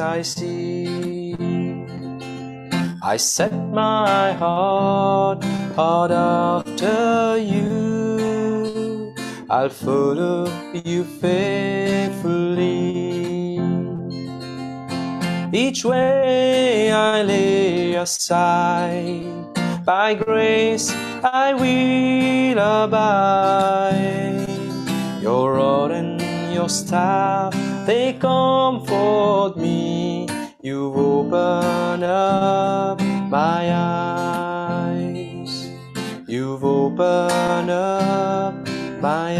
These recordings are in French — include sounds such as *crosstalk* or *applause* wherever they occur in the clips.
I see. I set my heart hard after you. I'll follow you faithfully. Each way I lay aside, by grace I will abide. Your rod and your staff, they comfort me opened up my eyes. You've opened up my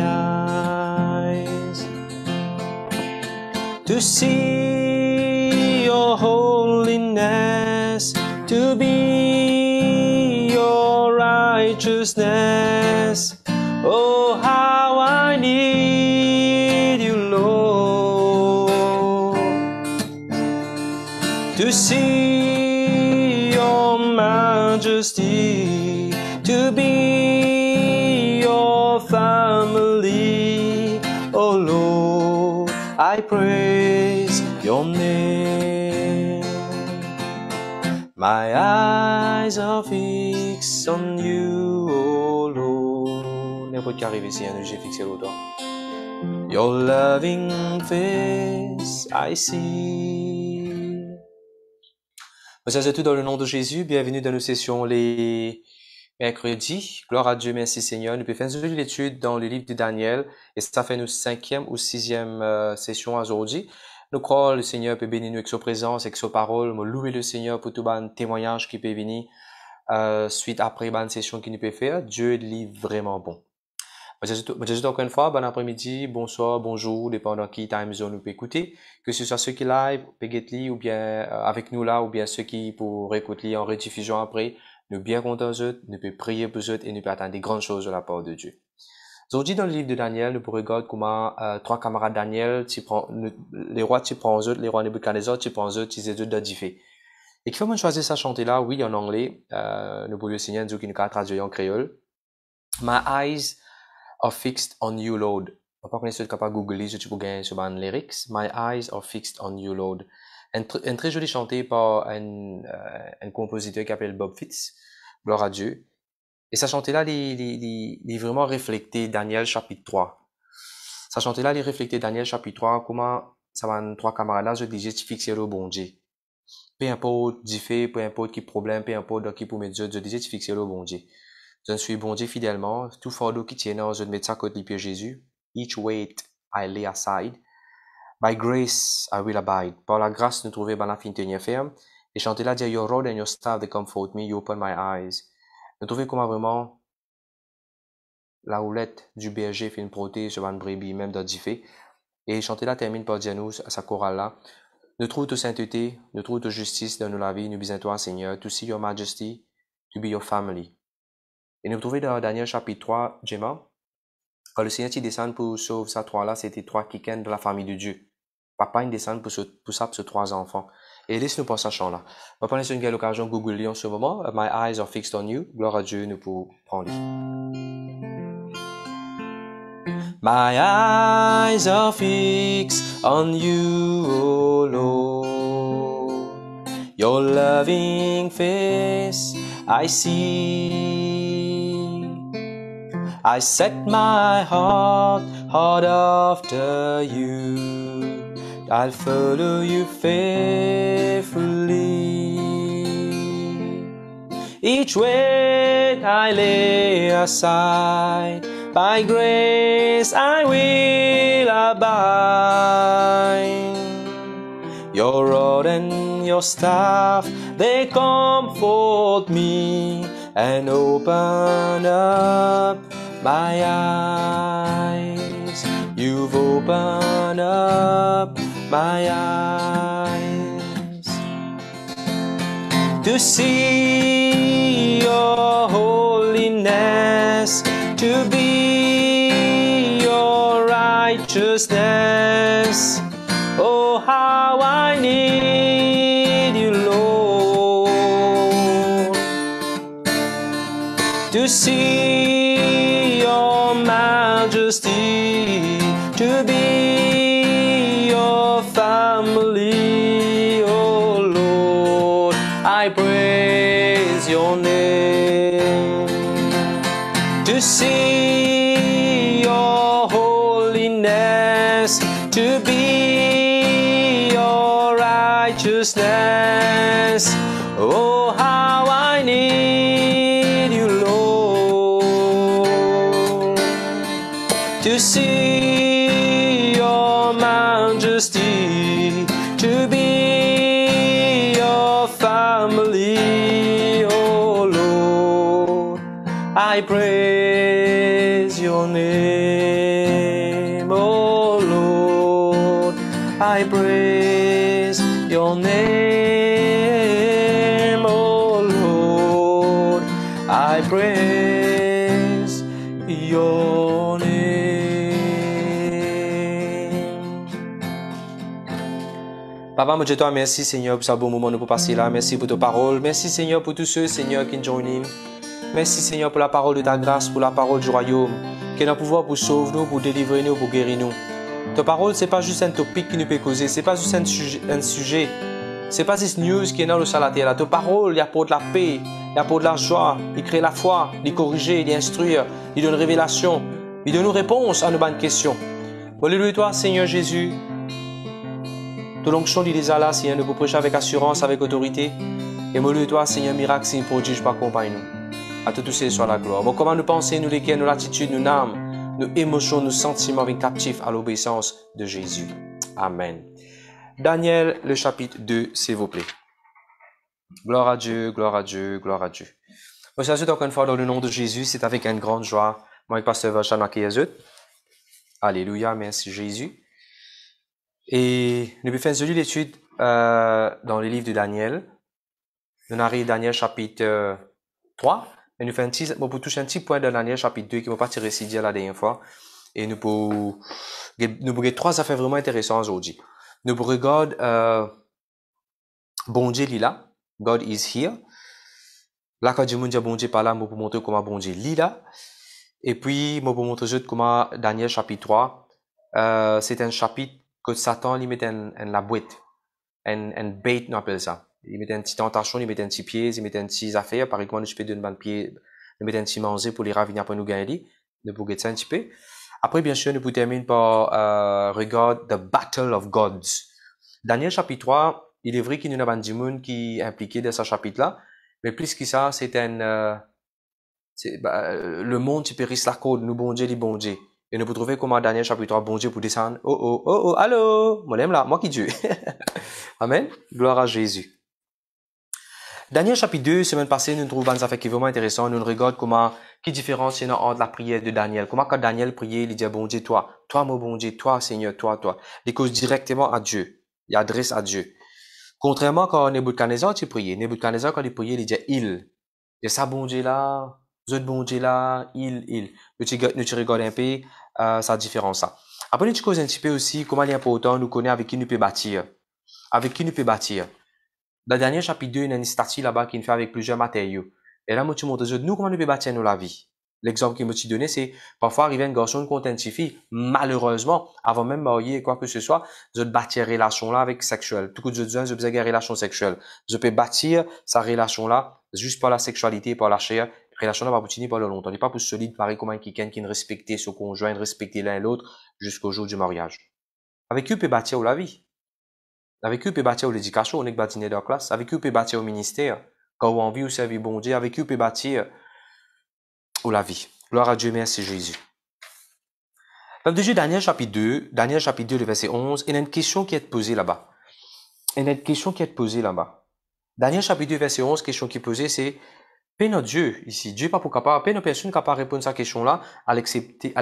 eyes to see fix on you, oh Lord. N'importe qui arrive ici, hein, j'ai fixé Your loving face I see. à tous dans le nom de Jésus, bienvenue dans nos sessions les mercredis. Gloire à Dieu, merci Seigneur. Nous pouvons faire l'étude dans le livre de Daniel et ça fait notre cinquième ou sixième euh, session aujourd'hui. Nous croyons le Seigneur peut bénir nous avec sa présence, avec sa parole. Nous louons le Seigneur pour tout bon témoignage qui peut venir euh, suite après ben, une session qu'il peut faire, Dieu est vraiment bon. dis encore une fois, bon après-midi, bonsoir, bonjour, dépendant qui time zone peut écouter, que ce soit ceux qui live, ou bien euh, avec nous là, ou bien ceux qui pourraient écouter en rediffusion après, nous bien contents eux, nous peut prier pour eux et nous peut attendre des grandes choses de la part de Dieu. Aujourd'hui, dans le livre de Daniel, nous regardons regarder comment euh, trois camarades Daniel, tu prends, les rois, tu prends eux, les rois Nebuchadnezzar, tu prends eux, tu les deux d'Adifé. Et qui fait que choisir ça chanter là, oui, en anglais, euh, nous pouvons signer un traduit en créole. My eyes are fixed on you, Lord. On pas connaître si tu pas Google, googler, si tu gagner sur les lyrics. My eyes are fixed on you, Lord. Un, très jolie chanté par un, euh, un compositeur qui s'appelle Bob Fitz. Gloire à Dieu. Et ça chanson là, il est vraiment reflété Daniel chapitre 3. Ça chanson là, il reflété Daniel chapitre 3, comment ça va, en trois camarades là, je disais, fixer le bon Dieu. Peu importe du fait, peu importe qui problème, peu importe dans qui pour me Dieu, je disais, tu fixes le bon Dieu. Je suis bon Dieu fidèlement, tout fardeau qui tienne, je mets ça côté pieds Jésus. Each weight I lay aside. By grace I will abide. Par la grâce, nous trouvons dans la fin tenir ferme. Et chanter là, dire, Your rod and your staff, they comfort me, you open my eyes. Nous trouvons comment vraiment la houlette du berger fait une proté, sur une même dans fait. Et chanter là termine par dire nous, à sa chorale là, nous trouvons de sainteté, nous trouvons de justice, dans nos vies. nous bisons toi, Seigneur, to see your majesty, to be your family. Et nous trouvons dans Daniel chapitre 3, Gemma, quand le Seigneur descend pour sauver ça trois là, c'était trois qui de la famille de Dieu. Papa, il descend pour, pour ça, pour trois enfants. Et laisse-nous pour sachant là. Je prendre une belle occasion Google en ce moment. My eyes are fixed on you. Gloire à Dieu, nous pour prendre. My eyes are fixed on you, O Lord. Your loving face I see. I set my heart hard after you. I'll follow you faithfully. Each weight I lay aside by grace I will abide. Your rod and your staff, they comfort me and open up my eyes. You've opened up my eyes to see your holiness, to be righteousness. Oh, how I need you, Lord, to see Papa, mon Dieu, toi, merci, Seigneur, pour ce bon moment nous passer là. Merci pour ta parole. Merci, Seigneur, pour tous ceux, Seigneur, qui nous joignent. Merci, Seigneur, pour la parole de ta grâce, pour la parole du royaume, qui a pouvoir pour sauver nous, pour délivrer nous, pour guérir nous. Ta parole, c'est pas juste un topic qui nous peut causer, c'est pas juste un sujet, C'est pas juste news qui est dans le salaté là. Ta parole, il apporte la paix, il apporte la joie, il crée la foi, il corrige, il instruit, il donne révélation, il donne une réponse à nos bonnes questions. lui toi, Seigneur Jésus. Toute l'onction il est là, Seigneur, nous pour avec assurance, avec autorité. Et moi, toi, Seigneur, miracle, Seigneur, prodige, par accompagne nous. À tout ceux soit la gloire. Bon, comment nous penser, nous lesquels, nos attitudes, nos âmes, nos émotions, nos sentiments avec captifs à l'obéissance de Jésus. Amen. Daniel, le chapitre 2, s'il vous plaît. Gloire à Dieu, gloire à Dieu, gloire à Dieu. Moi, je encore une fois dans le nom de Jésus, c'est avec une grande joie. Moi, pasteur Vachana Alléluia, merci Jésus. Et nous fin de l'étude euh, dans le livre de Daniel. Nous arrivons à Daniel chapitre 3. Euh, Et nous faisons un un petit point de Daniel chapitre 2 qui va partir ici la dernière fois. Et nous pouvons, nous pouvons trois affaires vraiment intéressantes aujourd'hui. Nous regardons, euh, bon Dieu God is here. Là, quand je dis bon Dieu par là, je vous montrer comment bon Dieu est Et puis, je vais vous montrer comment Daniel chapitre 3, euh, c'est un chapitre que Satan lui mette en, la boîte, en, bait, on appelle ça. Il met une petite tentation, il met un petit pied, il met une petite affaire, par exemple, on peut donner un pied, nous mette un petit manger pour les raviner après nous gagner, nous pouvons ça un petit peu. Après, bien sûr, nous pouvons terminer par, euh, regarde, the battle of gods. Daniel chapitre 3, il est vrai qu'il y en a du monde qui est impliqué dans ce chapitre-là, mais plus que ça, c'est un, euh, bah, euh le monde, qui périsse la côte, nous bon Dieu, les bon Dieu. Et nous vous trouver comment Daniel chapitre, bon Dieu, pour descendre. Oh, oh, oh, oh, allô, moi là, moi qui Dieu. *laughs* Amen. Gloire à Jésus. Daniel chapitre 2, semaine passée, nous trouvons un fait qui est vraiment intéressant. Nous regardons comment, qui différence il y a entre la prière de Daniel. Comment quand Daniel priait, il dit, bon Dieu, toi, toi, mon bon Dieu, toi, Seigneur, toi, toi. Il cause directement à Dieu. Il adresse à Dieu. Contrairement quand Nebuchadnezzar, tu priais. Nebuchadnezzar, quand il priait, il dit, il. Et ça, bon Dieu là, vous bon Dieu là, il, il. Nous, tu, nous, regardes un peu, euh, sa différence. Après, tu causes un petit peu aussi comment il est important de nous connaître avec qui nous peut bâtir. Avec qui nous peut bâtir. Dans le dernier chapitre 2, il y a une statue là-bas qui nous fait avec plusieurs matériaux. Et là, moi, tu montres, nous, comment nous peut bâtir nous la vie. L'exemple qui me suis donné, c'est parfois arriver un garçon contentifié. fille. malheureusement, avant même marier quoi que ce soit, je bâtir relation là avec sexuelle. Tout coup, je dis, je une relation sexuelle. Je peux bâtir sa relation là juste par la sexualité, par la chair relation n'a pas le longtemps. Il n'est pas plus solide, pareil comme un quelqu'un qui ne respectait son conjoint, respectait l'un et l'autre jusqu'au jour du mariage. Avec eux, peut bâtir la vie. Avec eux, peut bâtir l'éducation, on est bâtir la classe. Avec eux, peut bâtir au ministère. Quand on envie, ou servir bon Dieu. Avec eux, peut bâtir la vie. Gloire à Dieu, merci Jésus. Dans le Daniel chapitre 2, Daniel chapitre 2, le verset 11, il y a une question qui est posée là-bas. Il y a une question qui est posée là-bas. Daniel chapitre 2, verset 11, question qui est posée, c'est Peine Dieu, ici, Dieu pas pour capable, peine personne capable répondre à cette question-là, à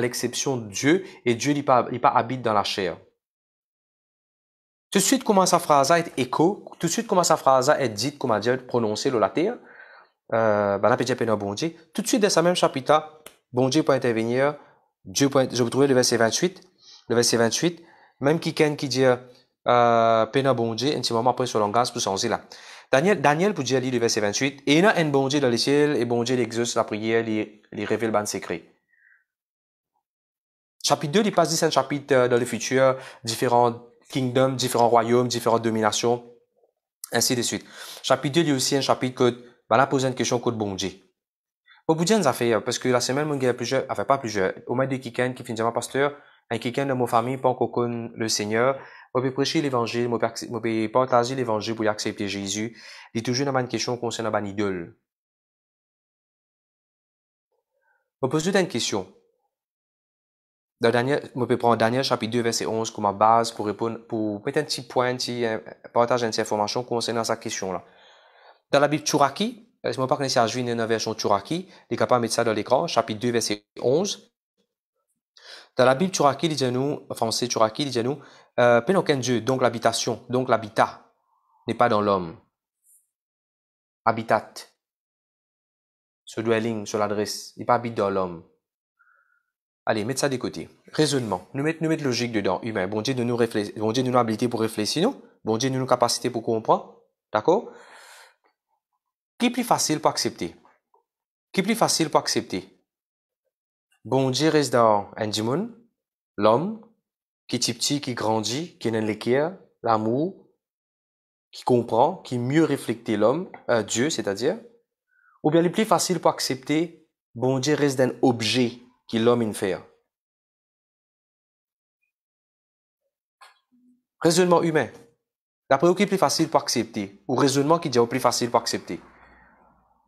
l'exception de Dieu, et Dieu n'est pas, habite dans la chair. Tout de suite comment sa phrase est écho, tout de suite comment sa phrase est dite, comment dire, prononcé le latin, euh, ben, bon Dieu, tout de suite dans ce même chapitre, bon Dieu peut intervenir, Dieu peut, je vous trouve le verset 28, le verset 28, même qui qui dit, euh, Peine bon Dieu, un petit moment après sur l'engagement, tout ça, là. Daniel, Daniel pour dire le verset 28, et il y a un bon Dieu dans les ciels, et bon Dieu l'exauce la prière, les, les révèle le secret. Chapitre 2, il passe dix chapitre euh, dans le futur, différents kingdoms, différents royaumes, différentes dominations, ainsi de suite. Chapitre 2, il y a aussi un chapitre qui va poser une question au bon Dieu. Bon, pour dire fait parce que la semaine, il y a plusieurs, enfin pas plusieurs, au moins des kikens qui finit par pasteur, un kiken de ma famille, pas encore le Seigneur, vous pouvez prêcher l'évangile, vous pouvez partager l'évangile pour accepter Jésus. Il y a toujours une question concernant l'idole. Je pose une question. Dans Daniel, je peux prendre Daniel chapitre 2, verset 11 comme base pour répondre, pour mettre un petit point, un partager une petite information concernant cette question-là. Dans la Bible Turaki, je ne sais pas connaître si j'ai une version Turaki, il est capable de mettre ça dans l'écran, chapitre 2, verset 11. Dans la Bible Turaki, il dit nous, en français Turaki, il dit nous, Dieu, donc l'habitation, donc l'habitat n'est pas dans l'homme. Habitat. Ce dwelling, sur l'adresse, il pas habite dans l'homme. Allez, mettez ça de côté. Raisonnement. Nous mettons nous logique dedans, humain. Bon Dieu de nous réfléchir, bon de nous habilité pour réfléchir, Bon Dieu de nous capacités pour comprendre. D'accord? Qui est plus facile pour accepter? Qui est plus facile pour accepter? Bon Dieu reste dans un l'homme, qui est petit, qui grandit, qui est l'amour, qui comprend, qui mieux reflète l'homme, euh, Dieu, c'est-à-dire, ou bien le plus facile pour accepter, bon Dieu reste un objet qui l'homme une Raisonnement humain. D'après vous, qui est plus facile pour accepter, ou raisonnement qui dit plus facile pour accepter.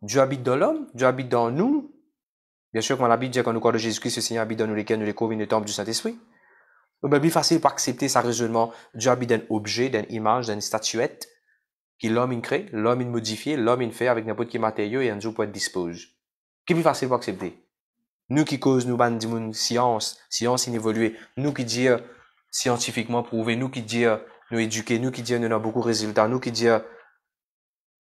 Dieu habite dans l'homme, Dieu habite dans nous. Bien sûr, quand l'habite, Bible quand nous croyons de Jésus-Christ, le Seigneur habite dans nous, lesquels nous les et le temple du Saint-Esprit. Il est plus facile pour accepter ce raisonnement. Dieu habite d'un objet, d'une image, d'une statuette, qui l'homme crée, l'homme modifie, l'homme fait avec n'importe quel matériau et un jour pour être dispose. Qui plus facile pour accepter? Nous qui causons, nous, ban, science, science inévoluée, nous qui disons euh, scientifiquement prouvé, nous qui disons euh, nous éduquer, nous qui disons nous avons beaucoup de résultats, nous qui disons euh,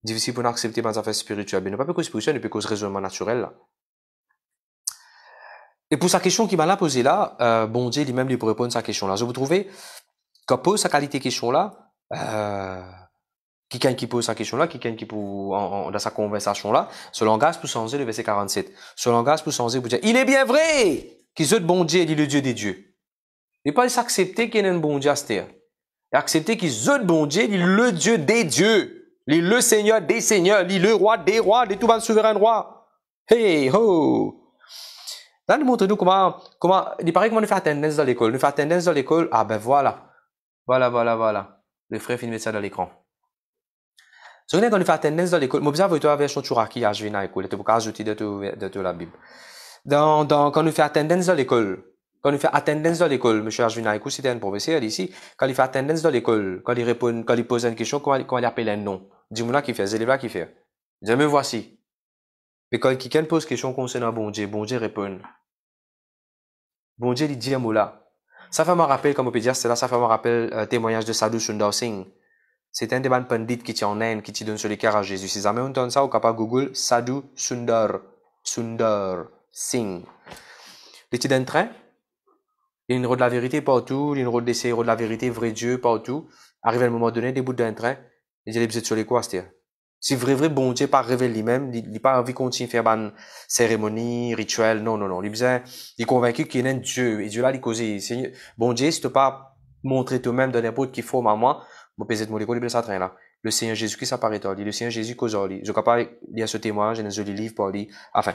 difficile pour nous accepter les affaires spirituelles. Mais nous pas cause spirituelle, mais cause raisonnement naturel. Et pour sa question qui m'a la posée là, euh, bon Dieu lui-même lui pourrait répondre à sa question là. Je vous trouvais qu'on pose sa qualité question là, euh, quelqu'un qui pose sa question là, quelqu'un qui peut, dans sa conversation là, selon langage pour le verset 47. Ce langage pour changer Vous dire, il est bien vrai qu'ils ont bon Dieu, est le Dieu des dieux. peut pas s'accepter qu'il y ait un bon Dieu à terre. Et accepter qu'ils ont bon Dieu, est le Dieu des dieux. Il le Seigneur des seigneurs, il le roi des rois, des tout le souverain roi. Hey, ho! nous montre nous comment comment il paraît comment nous fait tendance dans l'école. Nous faire tendance dans l'école. Ah ben voilà, voilà voilà voilà. Le frère finit de mettre ça dans l'écran. Ce qu'on quand on fait tendance dans l'école, m'observe vous avec son tour à Jvina l'école. Tu peux ajouter de tout de tout la Bible. Dans dans quand nous fait tendance dans l'école. Quand il fait attendance dans l'école, M. Arjunaikou, c'était un professeur ici, quand il fait attendance dans l'école, quand il répond, quand il pose une question, comment il, appelle un nom, dis-moi qui fait, c'est là qui fait. Je me voici. Mais quand quelqu'un pose question concernant bon Dieu, bon Dieu répond. Bon Dieu lui dit un mot là. Ça fait un rappel, comme on peut dire cela, ça fait un rappel euh, témoignage de Sadhu Sundar Singh. C'est un des bons qui tient en Inde, qui te donne sur cœur à Jésus. Si jamais on tente ça, on pas Google Sadhu Sundar, Sundar Singh. Il te donne train, il y a une route de la vérité partout, il y a une route d'essai, de la vérité, vrai Dieu partout. Arrive à un moment donné, des bouts d'un train, il dit, vous êtes sur les quoi, c'est-à-dire? Si vrai, vrai, bon Dieu pas révèle lui-même, il n'a pas envie de continuer à faire une cérémonie, rituel, non, non, non. Il est convaincu qu'il y a un Dieu, et Dieu là, il cause, bon Dieu, si tu pas montrer toi-même dans n'importe qui faut, maman, mon pays de mon école, il ça là. Le Seigneur Jésus qui s'apparaît à lui, le Seigneur Jésus cause à lui. Je pas lire ce témoignage, dans un livre pour lui. Enfin.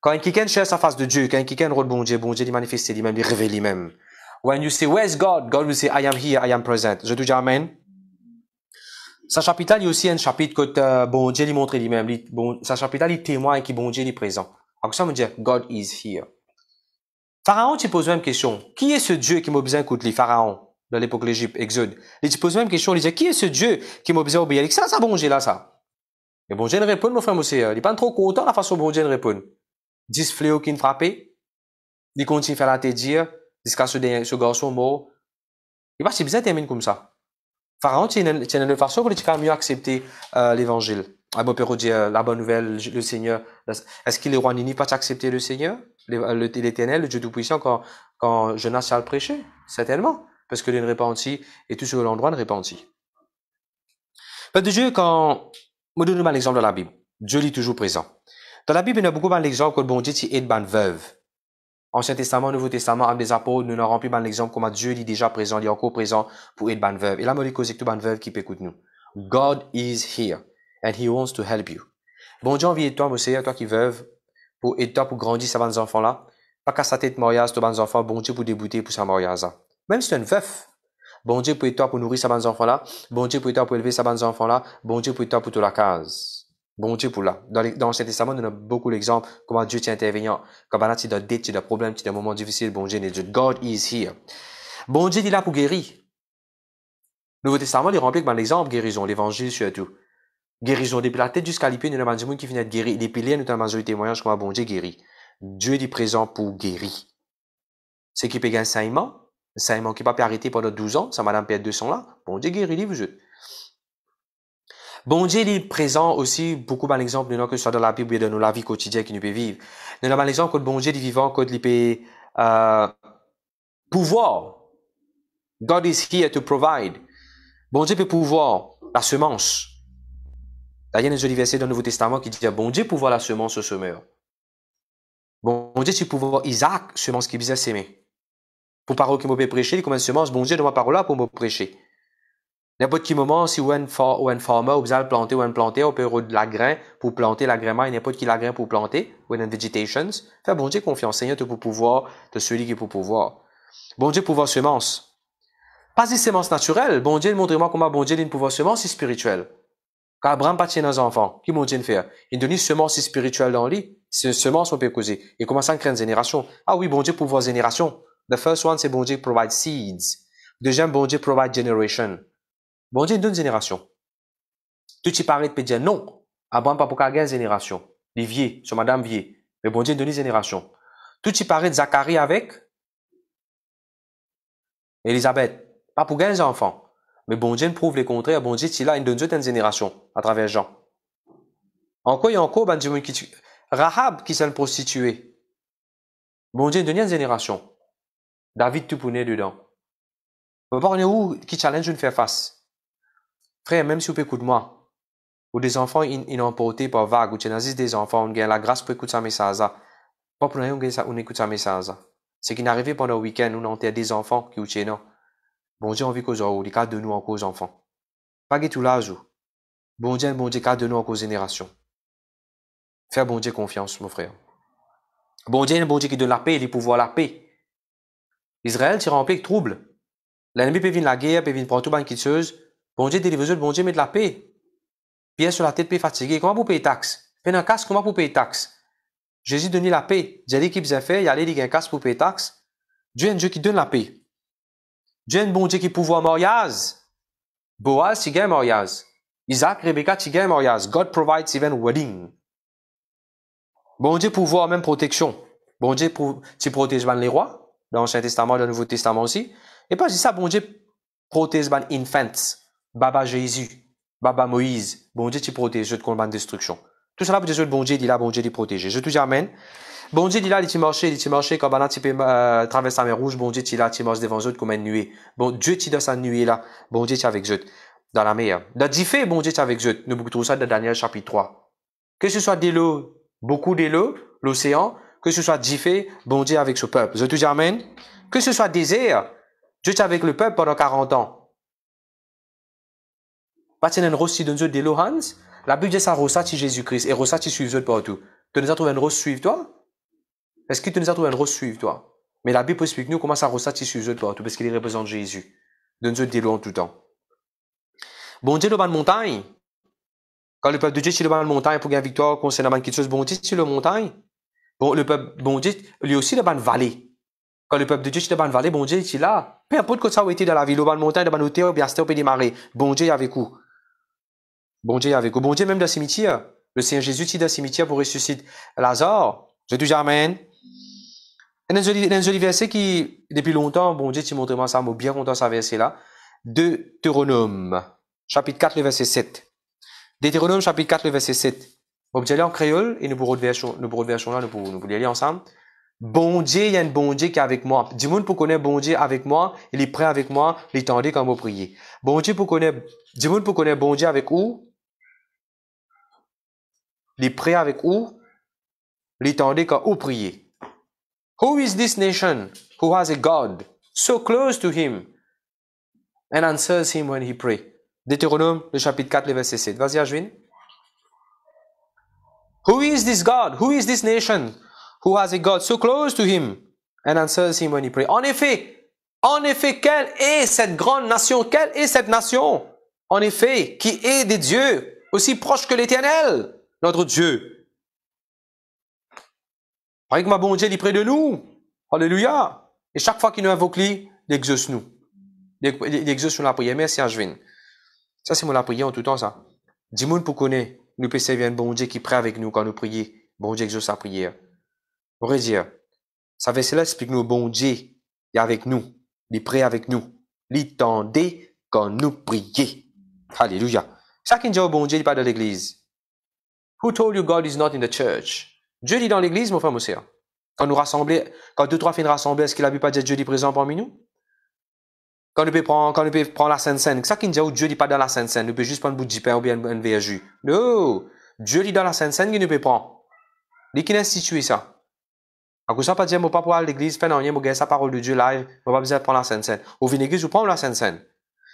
Quand quelqu'un cherche sa face de Dieu, quand quelqu'un rôle bon Dieu, bon Dieu, il manifeste lui-même, il révèle lui-même. When you say, where's God? God will say, I am here, I am present. Je te dis Amen. Sa chapitre, il y a aussi un chapitre que euh, bon Dieu lui montre lui-même. Sa chapitre, il témoigne que bon Dieu est présent. Alors ça me dit, God is here. Pharaon, tu poses même question. Qui est ce Dieu qui m'a besoin d'écouter, les pharaons dans l'époque de l'Égypte, Exode? Il pose même question, il dit, qui est ce Dieu qui m'a besoin obéir? Ça, ça, bon Dieu, là, ça. Et bon Dieu ne répond, mon frère, monsieur. Il n'est pas trop content de la façon dont bon Dieu répond. Dix fléaux qui ne frappé. Il continue à faire la tête dire, jusqu'à ce, ce garçon mort. Il va c'est bizarre, terminer comme ça. Pharaon, tu es le farceau, tu as mieux accepter euh, l'évangile. Ah bon, euh, la bonne nouvelle, le Seigneur. Est-ce que les rois n'ont pas accepté le Seigneur, l'Éternel, euh, le Dieu Tout-Puissant, quand, quand Jonas a le prêché? Certainement. Parce que l'une répandit et tout sur l'endroit ne répandit. Père de Dieu, quand, vais donne un exemple de la Bible. Dieu est toujours présent. Dans la Bible, il y a beaucoup d'exemples que bon Dieu, dit aides une veuve. Ancien Testament, Nouveau Testament, âme des apôtres, nous n'aurons plus par l'exemple comment Dieu dit déjà présent, il est encore présent pour être ban veuve. Et là, je dis tout ban veuve qui peut écouter nous. God is here and he wants to help you. Bon Dieu envie toi, monsieur, toi qui veuve, pour aider toi pour grandir ces enfants là. Pas qu'à sa tête mariage, tes bons enfants, bon Dieu pour débuter pour sa mariage Même si tu es une veuve, bon Dieu pour toi pour nourrir ces bons enfants là, bon Dieu pour toi pour élever ces bons enfants là, bon Dieu pour toi pour toute la case. Bon Dieu pour là. Dans, dans l'Ancien Testament, nous avons beaucoup l'exemple comment Dieu est intervenant. Comment là, tu as des tu as des problèmes, tu as des moments difficiles, bon Dieu est Dieu. God is here. Bon Dieu est là pour guérir. Le Nouveau Testament, il rempli par l'exemple guérison, l'évangile surtout. Guérison depuis la tête jusqu'à l'épée, nous avons des gens qui viennent être guéris. Les piliers, nous avons des témoignages comment bon Dieu guérit. Dieu est présent pour guérir. C'est qui peut gagner saignement, saignement qui n'a pas pu arrêter pendant 12 ans, ça madame perd 200 là, bon Dieu guérit les vous. Bon Dieu, est présent aussi beaucoup par exemple, nos que ce soit dans la Bible et dans la vie quotidienne qui nous peut vivre. Nous avons l'exemple que bon Dieu est vivant, que il peut euh, pouvoir. God is here to provide. Bon Dieu peut pouvoir la semence. Il y a un verset dans le Nouveau Testament qui dit Bon Dieu peut pouvoir la semence au semeur. Bon Dieu, peux pouvoir Isaac, semence qui à s'aimer. Pour parole qui m'a prêcher, il une semence, bon Dieu, dans ma parole là pour me prêcher. N'importe qui moment, si vous êtes un farmer, on besoin de planter ou un planter, on peut avoir de la graine pour planter la graine. et n'importe qui la graine. pour planter, ou une vegetation. Fais bon Dieu confiance, Seigneur, tu pour pouvoir, Tu es celui qui pour pouvoir. Bon Dieu pouvoir semence. Pas des semences naturelles. Bon Dieu, montre-moi comment bon Dieu a une pouvoir semence spirituelle. Quand Abraham bâtit nos enfants, qui mon Dieu fait? Il donne une semence spirituelle dans lui. C'est une semence qu'on peut causer. Il commence à créer une génération? Ah oui, bon Dieu pouvoir génération. The first one, c'est bon Dieu provide seeds. Deuxième, bon Dieu provide generation. Bon Dieu donne génération. Tout y paraît de dire non, Abraham pas pour qu'il génération. Les sur madame vieux. Mais bon Dieu donne génération. Tout y paraît de Zacharie avec Elisabeth. Pas pour gagner enfants. Mais bon Dieu prouve le contraire. Bon Dieu, il a une donne génération à travers Jean. Encore et encore, ben qui Rahab qui s'est prostituée. Bon Dieu donne une génération. David, tu prenais dedans. on est où qui challenge une faire face? Frère, même si vous écoutez moi, ou des enfants inemportés par vague, ou tu des enfants, on ont la grâce pour écouter ça message. Pas pour rien, on écoute ça message. Ce qui est pendant le week-end, on enterre des enfants qui ont non. Bon Dieu, on vit cause oh, cas de nous en cause enfants. Pas que tout l'âge. Oh. Bon Dieu, bon Dieu, cas de nous en cause génération. Faire bon Dieu confiance, mon frère. Bon Dieu, bon Dieu qui donne la paix, les pouvoir la paix. Israël, tu rempli de troubles. L'ennemi peut venir la guerre, peut venir prendre tout Bon Dieu, délivrez-vous, bon Dieu, met de la paix. Pierre sur la tête, paix fatiguée. Comment vous payez taxes? Faites un casque, comment vous payez taxe? Jésus donne la paix. J'ai dit qu'il faisait il allait un casque pour payer taxe. Dieu est un Dieu qui donne la paix. Dieu est un bon Dieu qui pouvoir mariage. Boaz, il gagne Moriaz. Isaac, Rebecca, il gagne God provides even wedding. Bon Dieu pouvoir même protection. Bon Dieu, tu protèges ben les rois, dans l'Ancien Testament, dans le Nouveau Testament aussi. Et pas juste ça, bon Dieu protège les ben infants. Baba Jésus, Baba Moïse, bon Dieu t'y protège de combat de destruction. Tout cela pour dire que bon Dieu, dit là, bon Dieu dit protégé. Je te dis Amen. Bon Dieu, il a t'y marché, il t'y marche, comme un type euh, traverse la mer rouge, bon Dieu, il là, tu marche devant eux comme une nuée. Bon Dieu, t'y dans sa nuée là, bon Dieu, t'y avec eux. Dans la mer. Dans dix faits, bon Dieu, t'y avec eux. Nous trouvons ça dans Daniel chapitre 3. Que ce soit des lots, beaucoup des lots, l'océan, que ce soit dix faits, bon Dieu avec ce peuple. Je te dis Amen. Que ce soit désert, Dieu t'y avec le peuple pendant 40 ans. Patinen rossi d'un de Lohans, la Bible dit ça rossati Jésus-Christ et les suivre partout. Tu nous as trouvé une rose suivre toi Est-ce que tu nous as trouvé une rose suivre toi Mais la Bible explique nous comment ça ressati suivre partout parce qu'il représente Jésus. D'un des de en tout temps. Bon Dieu le bas de montagne. Quand le peuple de Dieu est le bas de montagne pour gagner victoire concernant quelque chose, bon Dieu sur le montagne. Bon, le peuple, bon Dieu, lui aussi le bas de vallée quand le peuple de Dieu est dans la vallée, bon Dieu est là. Peu importe que ça ait été dans la ville, dans la montagne, dans la terre, ou bien c'était au pays des marées, bon Dieu est avec vous. Bon Dieu avec vous. Bon Dieu même dans le cimetière. Le Seigneur Jésus est dans le cimetière pour ressusciter Lazare. Je dis Amen. Et dans un verset qui, depuis longtemps, bon Dieu, tu montres moi ça, moi bien content ce verset-là. Deutéronome, chapitre 4, verset 7. Deutéronome, chapitre 4, verset 7. Bon Dieu, en créole, et nous pourrons le nous là, nous pourrons, nous aller ensemble. Bon Dieu, il y a un bon Dieu qui est avec moi. Dis-moi, pour connaître bon Dieu avec moi, il est prêt avec moi, il est tendu quand vous priez. Bon Dieu pour connaître, dis-moi, pour connaître bon Dieu avec vous, il prie avec où L'étendez qu'à ou prier. Who is this nation who has a God so close to him and answers him when he pray? Deutéronome, le chapitre 4, le verset 7. Vas-y, Ajwin. Who is this God? Who is this nation who has a God so close to him and answers him when he pray? En effet, en effet, quelle est cette grande nation? Quelle est cette nation? En effet, qui est des dieux aussi proches que l'éternel? notre Dieu. avec ma bon Dieu, il est près de nous. Alléluia. Et chaque fois qu'il nous invoque, il exauce nous. Il exauce nous la prière. Merci, Angevin. Ça, c'est mon la prière en tout temps, ça. Dis-moi pour connaître, nous pouvons servir un bon Dieu qui prie avec nous quand nous prions. Bon Dieu exauce sa prière. On va dire, ça veut cela explique nous, bon Dieu est avec nous. Il est avec nous. Il tendait quand nous prions. Alléluia. Chacun dit au bon Dieu, il pas de l'église. Who told you God is not in the church? Dieu dit dans l'église, mon frère Moussia. Quand nous rassemblons, quand deux, trois finissent rassemblés, rassembler, est-ce qu'il a pu pas dire Dieu est présent parmi nous? Quand nous peut prendre, quand la Sainte Seine, ça qui nous dit où oh, Dieu n'est pas dans la Sainte Seine, nous peut juste prendre un bout de pain ou bien un verre jus. Non! Dieu dit dans la Sainte Seine qu'il nous peut prendre. Il qui institué ça. À cause ça, pas dire, mon pas à l'église, faire rien, mon gars, sa parole de Dieu live, mon pas besoin de prendre la Sainte Seine. Au bien l'église, vous prenez la Sainte Seine.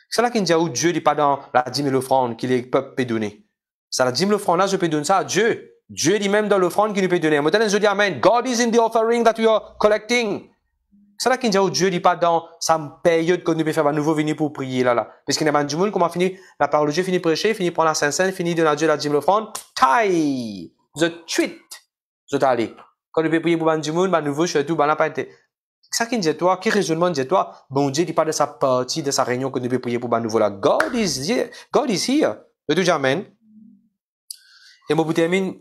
C'est là qu'il dit où oh, Dieu n'est pas dans la dîme et l'offrande qu'il est peuple peut donner. Ça, la dîme, l'offrande, là, je peux donner ça à Dieu. Dieu lui-même dans l'offrande qu'il peut donner. Maintenant, je dis Amen. God is in the offering that we are collecting. C'est là qu'il dit, oh, Dieu dit pas dans sa période que nous peut faire à nouveau venir pour prier, là, là. Parce qu'il y a du monde, comment finit la parole de Dieu, finit prêcher, finit prendre la Sainte-Sainte, finit donner à Dieu la dîme, l'offrande. Taille! The tweet! Je t'allais. Quand nous peut prier pour du monde, à nouveau, tout, ben, pas été. C'est ça qu'il dit toi, qui raisonnement dit toi, bon Dieu dit pas de sa partie, de sa réunion que nous peut prier pour à nouveau, là. God is here. God is here. Je dis Amen. Et Mobou termine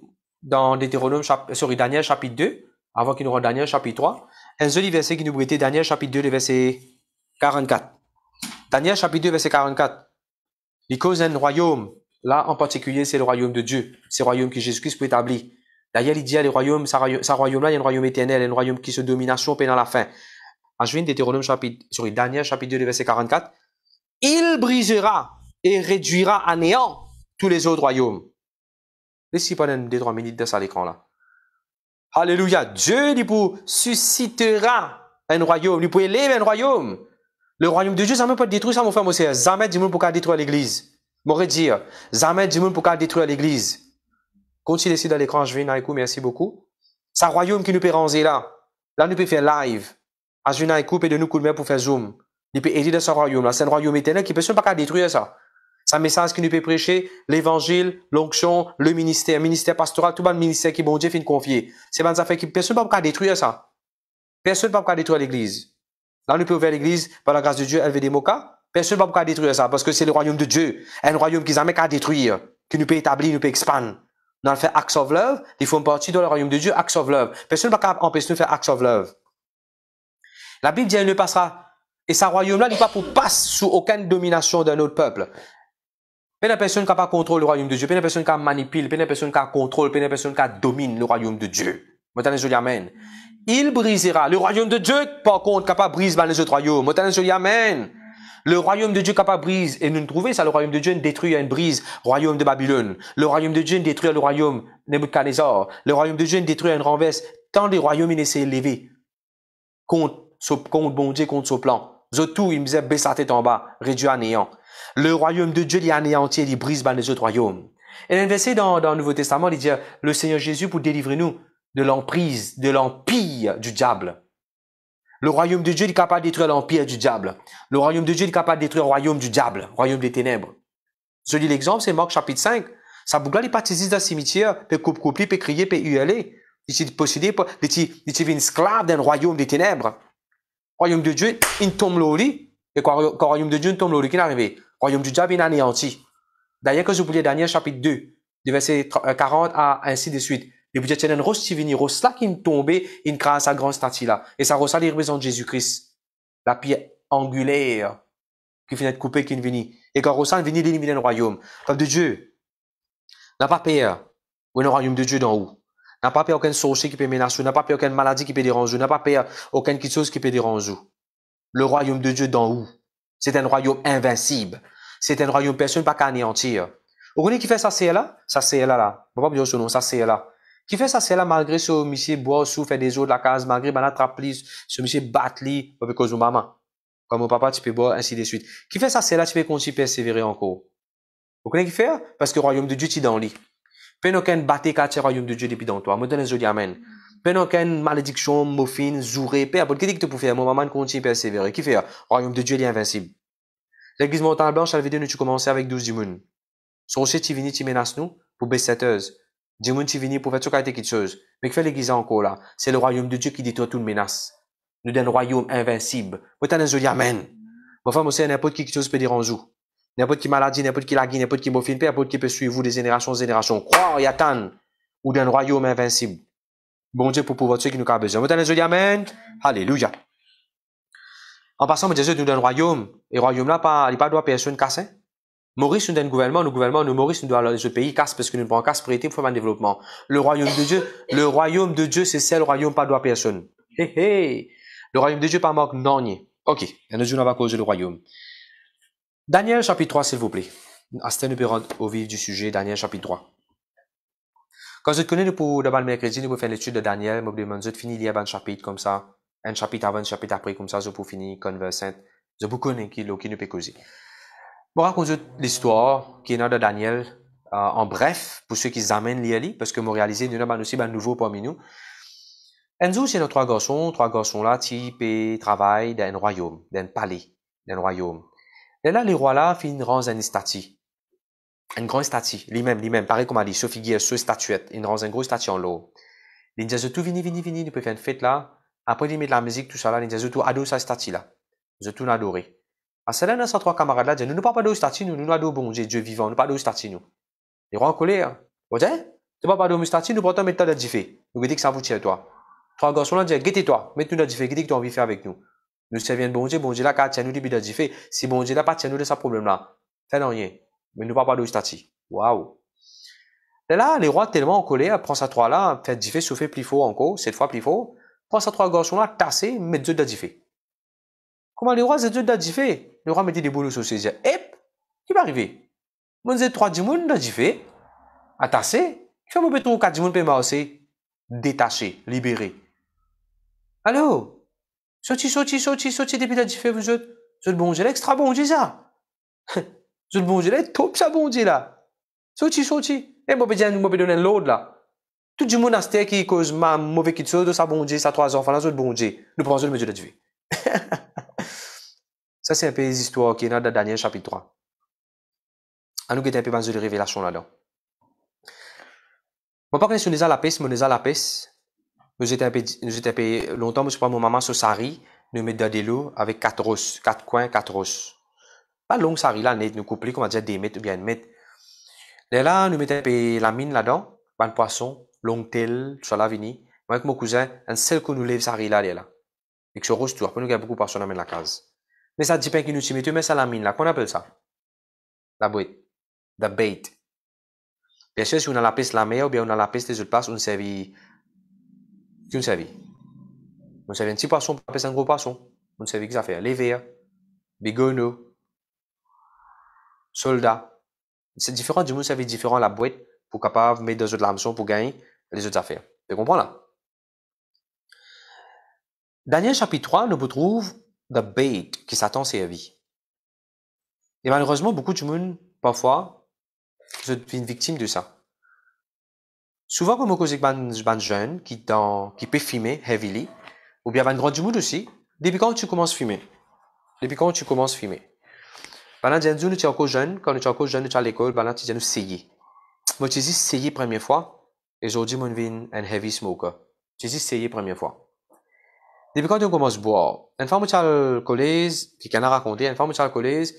dans Deutéronome, sur Daniel chapitre 2, avant qu'il nous rende Daniel chapitre 3, un joli verset qui nous prêtait Daniel chapitre 2, verset 44. Daniel chapitre 2, verset 44. Il cause un royaume. Là, en particulier, c'est le royaume de Dieu. C'est le royaume que Jésus-Christ peut établir. D'ailleurs, il dit, le royaume, sa, royaume-là, il y a un royaume éternel, un royaume qui se domination pendant la fin. En juin, Deutéronome chapitre, Daniel chapitre 2, verset 44. Il brisera et réduira à néant tous les autres royaumes Laissez pas des trois minutes à l'écran là. Alléluia. Dieu, il pour suscitera un royaume. Il pour élever un royaume. Le royaume de Dieu, ça ne peut pas détruire ça, mon frère, mon frère. Jamais du monde pour détruire l'église. M'aurait dire, euh, jamais du monde pour détruire l'église. Continuez ici dans l'écran, je viens, Naïkou, merci beaucoup. C'est un royaume qui nous peut ranger là. Là, nous peut faire live. À ah, Naïkou, et de nous couler pour faire zoom. Il peut aider dans ce royaume là. C'est un royaume éternel qui peut pas détruire ça un message qui nous peut prêcher, l'évangile, l'onction, le ministère, ministère pastoral, tout le ministère qui bon Dieu fin confier. C'est une affaire qui personne ne peut détruire ça. Personne ne peut détruire l'église. Là, nous pouvons ouvrir l'église par la grâce de Dieu, elle veut des mocas. Personne ne peut détruire ça parce que c'est le royaume de Dieu. Un royaume qui jamais qu'à détruire, qui nous peut établir, nous peut expandre. Nous allons fait « acts of love, ils font partie dans le royaume de Dieu, acts of love. Personne ne peut empêcher de faire acts of love. La Bible dit, elle ne passera et ce royaume-là n'est pas pour passer sous aucune domination d'un autre peuple. Peu personne qui ka pas contrôlé le royaume de Dieu. Peu de personnes qui manipulent, personne ne personnes qui contrôlent, pe ne personnes qui domine le royaume de Maintenant je dis amen. Il brisera. Le royaume de Dieu, par contre, capable brise briser les autres royaumes. je dis amen. Le royaume de Dieu capable brise. Et nous trouvons ça, le royaume de Dieu détruit une brise. Royaume de Babylone. Le royaume de Dieu détruit le royaume Nebuchadnezzar. Le royaume de Dieu détruit une renverse. Tant les royaumes, il s'est élevé. Contre, contre bon Dieu, contre son plan. Tout il me disait, baisse tête en bas, réduit à néant. Le royaume de Dieu, il est il brise dans les autres royaumes. Et l'inversé dans, dans, le Nouveau Testament, il dit, le Seigneur Jésus pour délivrer nous de l'emprise, de l'empire du diable. Le royaume de Dieu il est capable de détruire l'empire du diable. Le royaume de Dieu il est capable de détruire le royaume du diable, le royaume des ténèbres. Je dis l'exemple, c'est Marc chapitre 5. Ça bouga les dans d'un cimetière, peut couper, couper, peut crier, peut hurler. Il est possédé, il est esclave d'un royaume des ténèbres. royaume de Dieu, il tombe au Et quand le royaume de Dieu tombe au qu'est-ce royaume du diable est anéanti. D'ailleurs, que vous voulais Daniel chapitre 2, du verset 40 euh, à ainsi de suite. Et une qui qui tivini, ros là qui tombe, une grâce à grande statue là. Et ça ressemble à l'irrison de Jésus-Christ. La pierre angulaire, qui finit de couper, qui venir. Et quand ressemble venir d'éliminer le royaume. Le Peuple de Dieu, n'a pas peur, ou le royaume de Dieu d'en haut. N'a pas peur aucun sorcier qui peut menacer, n'a pas peur aucune maladie qui peut déranger, n'a pas peur aucune chose qui peut déranger. Le royaume de Dieu d'en haut. C'est un royaume invincible. C'est un royaume personne pas qu'à anéantir. Vous connaissez qui fait ça, c'est là? Ça, c'est là, là. pas dire nom, ça, c'est là. Qui fait ça, c'est là, malgré ce monsieur boit, souffre fait des de la case, malgré, ben, attrape ce monsieur bat li, avec cause maman. Comme mon papa, tu peux boire, ainsi de suite. Qui fait ça, c'est là, tu peux continuer à persévérer encore. Vous connaissez qui fait? Parce que le royaume de Dieu, tu dans lui. Peine aucun batté le royaume de Dieu depuis dans toi. Moi, donne un di amen. Peu aucun malédiction, mofine zouré, père. qu'est-ce que tu peux faire? Mon maman continue persévérer. Qui fait? royaume de Dieu, est invincible. L'église Montagne Blanche, la vidéo, nous tu commencé avec 12 dimoun. Son chien, tu vini, tu menace nous, pour baissetteuse. Dimoun, tu vini, pour faire tout ce qui chose. Mais que fait l'église encore là? C'est le royaume de Dieu qui dit détruit toute menace. Nous donne royaume invincible. Vous êtes un joli amen. Ma femme aussi, n'importe qui qui chose peut dire en joue. N'importe qui maladie, n'importe qui laguine, n'importe qui père, n'importe qui peut suivre vous des générations, des générations. Croire, yatan, ou d'un royaume invincible. Bon Dieu pour pouvoir ceux qui nous a besoin. Vous êtes un joli amen. Alléluia. En passant, Jésus nous donne un royaume. Et royaume là, pas, il pas à personne casser. Maurice nous donne gouvernement, le gouvernement, nous Maurice nous doit le pays casse parce que nous ne prenons casse prêter pour faire un développement. Le royaume de Dieu, le royaume de Dieu, c'est celle le royaume pas doit personne. Hé hé! Le royaume de Dieu pas Marc personne. Ok, et nous on va causer le royaume. Daniel chapitre 3, s'il vous plaît. Astin nous peut au vif du sujet, Daniel chapitre 3. Quand vous êtes connu pour d'abord le mercredi, nous pouvons faire l'étude de Daniel, nous vous de finir les chapitre comme ça un chapitre avant, un chapitre après, comme ça, je peux finir conversant. Je peux connaître qui nous peut causer. Je raconter l'histoire qui est de Daniel, euh, en bref, pour ceux qui amènent l'IALI, parce que réalise réaliser, nous avons aussi un ben, nouveau parmi nous. Enzo, c'est nos trois garçons, trois garçons là, type et travaillent dans un royaume, dans un palais, dans un royaume. Et là, les rois là, rendent une statue. Une grande statue, lui-même, lui-même, pareil comme a dit, Sophie Guillaume, ce statuette, il rend une grosse statue en l'eau. Il dit, tout vini, vini, vini, nous pouvons faire une fête là, après, ils mettent la musique, tout ça là, ils disent, tout ado, ça, là. Je tout adoré. À cela, trois camarades là, nous ne parlons pas de nous, nous, nous, bon Dieu, vivant, nous pas de nous. Les rois en colère. Tu hein? pas de nous portons dit que ça vous tient, toi. Trois garçons là, disent, guettez-toi, mettez-nous la que tu as envie de faire avec nous. Nous bon Dieu, bon là, tiens-nous de Si là, pas nous problème là. rien. Mais nous pas de Waouh! Là, les rois tellement en colère, trois là, fait souffler plus fort encore, cette fois plus fort ça à trois garçons là, tassé, mais Dieu t'a fait. Comment les rois c'est Dieu t'a dit fait. Le roi mettait des boulots sur ses yeux. Et, qui va arriver? Mon Dieu, trois dimounes t'a dit fait. À tasser. Fais mon ou quatre dimounes, peut aussi. Détaché, libéré. Allô? Sorti, sorti, sorti, sorti, depuis t'a dit fait, vous êtes. Vous êtes bon j'ai extra bon j'ai ça. je *laughs* êtes bon j'ai top ça bon j'ai là. Sorti, sorti. Et moi, je vais donner l'ordre, là. Tout du monastère qui cause ma mauvaise sa de ça bon Dieu, enfant, trois enfants, ça bon Dieu. Nous prenons le mesure de Dieu. *laughs* ça, c'est un peu les histoires qui est dans Daniel chapitre 3. À ah, nous qui un peu de révélation là-dedans. Je ne pas si nous avons la paix, mais nous avons la paix. Nous étions un peu, nous étions un longtemps, je pas mon maman sur Sari, nous mettons de l'eau avec quatre roses, quatre coins, quatre roses. Pas long, Sari là, nous couplons, comment dire, des mètres ou bien des mètres. là, nous mettons un peu la mine là-dedans, pas poisson, Longtail, sur l'avenir. Avec mon cousin, un seul que nous lève, ça arrive là, là. Et que ce rose toujours. Pour nous, il y a beaucoup de personnes amène la case. Mais ça dit pas qu'il nous s'y tous, mais ça la mine, là. Qu'on appelle ça? La bouette. La bête. Bien sûr, si on a la piste la mer, ou bien on a la piste des autres places, on servit, qui on servit? On servit un petit poisson, on appelle un gros poisson. On servit que ça fait. Les bigono, soldat. C'est différent du monde, ça fait différent la boîte pour capable mettre dans autres l'hameçon pour gagner, les autres affaires. Tu comprends là Daniel chapitre 3 nous trouve the bait qui s'attend à vie. Et malheureusement, beaucoup de monde, parfois, se une victimes de ça. Souvent, comme je suis jeune qui dans qui peut fumer heavily ou bien ban grand du monde aussi, depuis quand tu commences à fumer Depuis quand tu commences à fumer Pendant que nous sommes encore quand nous es encore jeunes, tu es à l'école, pendant que nous Moi, tu dis, la première fois, et aujourd'hui, mon je un heavy smoker. J'ai dit, essayé première fois. Depuis quand on commence à boire, une femme au collège, qui en a raconté, une femme au collège,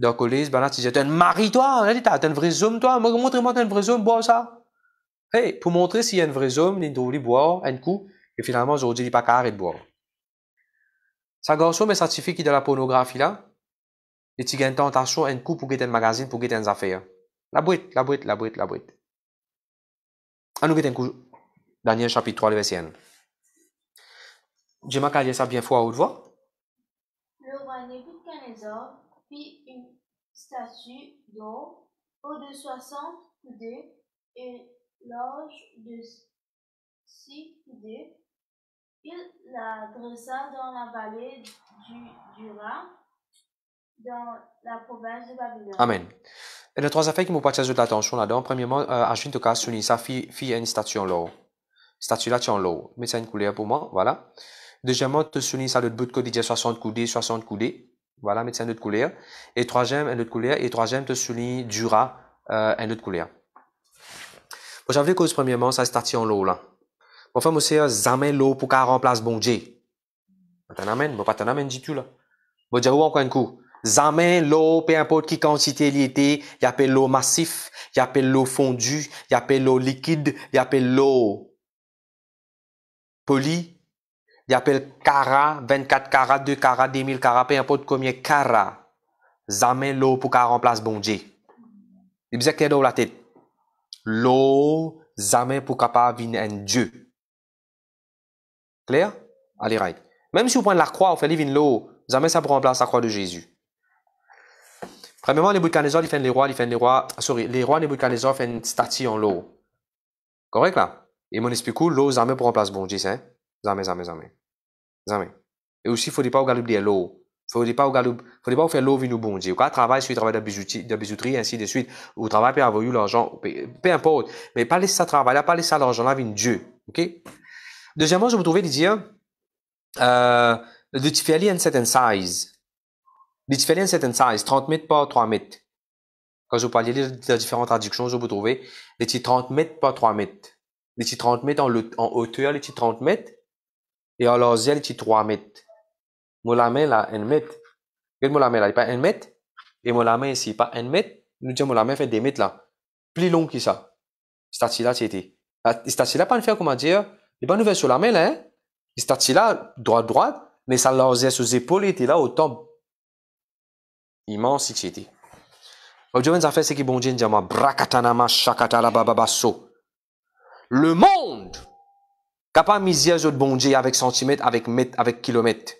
dans le collège, ben là, tu t'es un mari, toi, hein, t'es un vrai homme, toi, montre-moi, t'es un vrai homme, bois ça. Hey, pour montrer s'il y a un vrai homme, il doit boire un coup, et finalement, aujourd'hui, il n'est pas carré de boire. Ça garçon, mais certifié qui de la pornographie là, et tu gagnes tentation un coup pour gagner un magazine, pour gagner des affaires. La boîte, la boîte, la boîte, la boîte. Daniel chapitre 3 le verset 1. Je ka à sa bien haute voix. Le roi Nebuchadnezzar fit une statue d'eau haut de 60 coudées et large de 6 coudées. Il la dressa dans la vallée du, du dans la province de Babylone. Amen. Et les trois affaires qui m'ont portent de l'attention là-dedans. Premièrement, euh, Ajin Toka Suni, sa fille, fille une statue en l'eau. Statue là, tu en l'eau. Mais c'est une couleur pour moi, voilà. Deuxièmement, te Suni, ça le de de dit 60 coudées, 60 coudées. Voilà, médecin de couleur. Et troisième, un autre couleur. Et troisième, te souligne Dura, euh, un autre couleur. Bon, j'avais cause premièrement, ça statue en l'eau là. Bon, femme aussi, jamais l'eau pour qu'elle remplace bon Dieu. T'en amène, bon, pas t'en amène, dis-tu là. Bon, déjà, encore un coup. Zamen l'eau, peu importe qui quantité il était, il peu l'eau massif, il peu l'eau fondue, il peu l'eau liquide, il peu l'eau polie, il appelle cara, 24 carats, 2 carats, 2000 carats, peu importe combien cara. Zamen l'eau pour qu'elle remplace bon Dieu. Il disait dans la tête. L'eau, zamen pour pas vienne en Dieu. Claire Allez, right. Même si vous prenez la croix, vous faites l'eau, jamais ça pour remplacer la croix de Jésus. Premièrement, les ils font les rois, ils font les rois, sorry, les rois Nebuchadnezzar font une statue en l'eau. Correct là? Et mon explique l'eau, jamais pour remplacer bon Dieu, hein? Jamais, jamais, jamais. Jamais. Et aussi, il faut pas oublier l'eau. Faut pas oublier faut pas faire l'eau vino bon Dieu. Quand travaille, sur le travail de bijouterie, de bijouterie, ainsi de suite, ou travaille pour avoir eu l'argent, peu importe. Mais pas laisser ça travailler, pas laisser ça l'argent là, Dieu. OK? Deuxièmement, je me trouvais de dire, euh, de faire une certaine size. Les différentes, c'est une size, 30 mètres par 3 mètres. Quand je vous parlais de différentes traductions, je vous trouvez les 30 mètres par 3 mètres. Les 30 mètres en, en hauteur, les 30 mètres. Et en largeur, les 3 mètres. Moi, la main, là, 1 mètre. Regarde, mon la main, là, il n'est pas 1 mètre. Et moi, la main ici, pas 1 mètre. Nous disons, mon la main fait 2 mètres, là. Plus long que ça. Statue là, c'était. Statue là, pas nous faire, comment dire, il pas nous faire sur la main, là, hein. Statue là, droite, droite. Mais ça, largeur, sous épaules, était là, au autant immense que c'était. Aujourd'hui, a fait ce que bon Dieu dit Brakatana brakatanama shakatala bababasso. Le monde, capable misère de bon Dieu avec centimètres, avec mètres, avec kilomètres.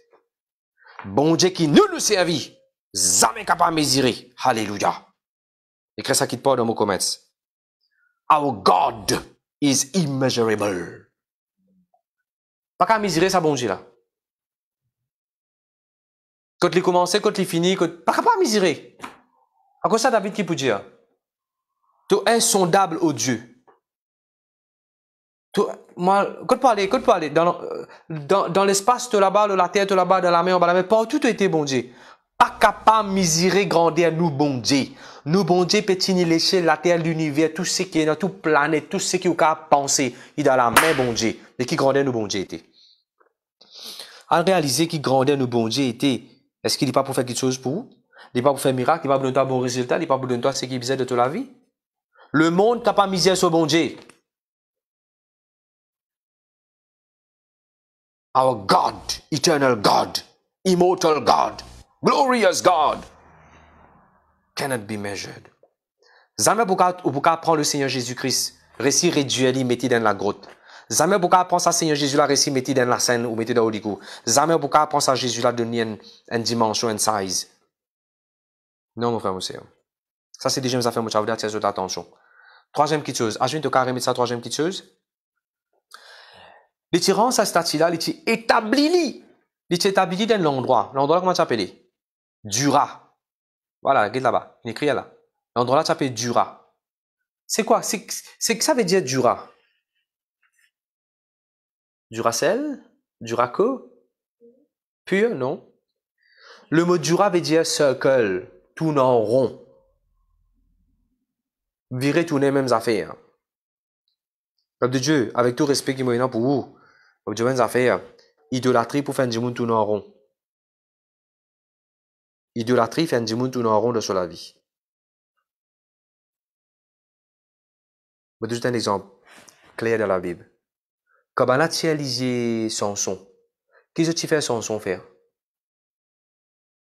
Bon Dieu qui nous le servit, jamais capable mesurer. Alléluia. Écris ça qui te parle dans mon commerce. Our God is immeasurable. Pas qu'à mesurer ça bon Dieu là. Quand il commencé, quand il fini, quand... Par pas miséré. À quoi ça David qui peut dire Tu es insondable au Dieu. Tu, moi, quand parler, quand parler, dans, euh, dans, dans l'espace, là-bas, la terre, es là-bas, dans la mer, dans la mer, partout tu bon Dieu. Pas capable de misérer, grandir, nous bon Dieu. Nous bon Dieu, petit ni lécher la terre, l'univers, tout ce qui est dans toute planète, tout ce qui est capable penser, il est dans la main bon Dieu. Mais qui grandit, nous bon Dieu était. À réaliser qui grandit, nous bon Dieu était. Est-ce qu'il n'est pas pour faire quelque chose pour vous Il n'est pas pour faire un miracle, il n'est pas pour donner un bon résultat, il n'est pas pour donner toi ce qui est de toute la vie. Le monde n'a pas misé sur bon Dieu. Our God, eternal God, immortal God, glorious God, cannot be measured. Jamais pour prendre le Seigneur Jésus-Christ, récit réduit, mettez dans la grotte. Zame pense à Seigneur Seigneur Jésus-là la resi meti dans la scène ou mettez dans ou dikou. Zame pou ka pons Jésus-là, la de en, une dimension, une size. Non, mon frère, mon seigneur. Ça, c'est deuxième affaire, mon chavou, vous votre attention. Troisième petite chose. Ajoutez au carré, remettre ça, troisième petite chose. L'étirant tyrans, ça, statut là, les établi établi dans l'endroit. L'endroit, comment s'appelle? Dura. Voilà, regarde là-bas. Il écrit là. L'endroit là s'appelle Dura. C'est quoi? C'est que ça veut dire Dura. Duracell Duraco Pur, non Le mot Dura veut dire circle, tout en rond. Virer, tourner, mêmes affaires. Peuple de Dieu, avec tout respect qui m'en pour vous, peuple de Dieu, mêmes affaires. Idolâtrie pour faire du monde tourner en rond. Idolâtrie fait du monde tourner en rond sur la vie. Je vais te un exemple clair de la Bible. Quand Kabbalah son son, Qu'est-ce que tu fais son faire?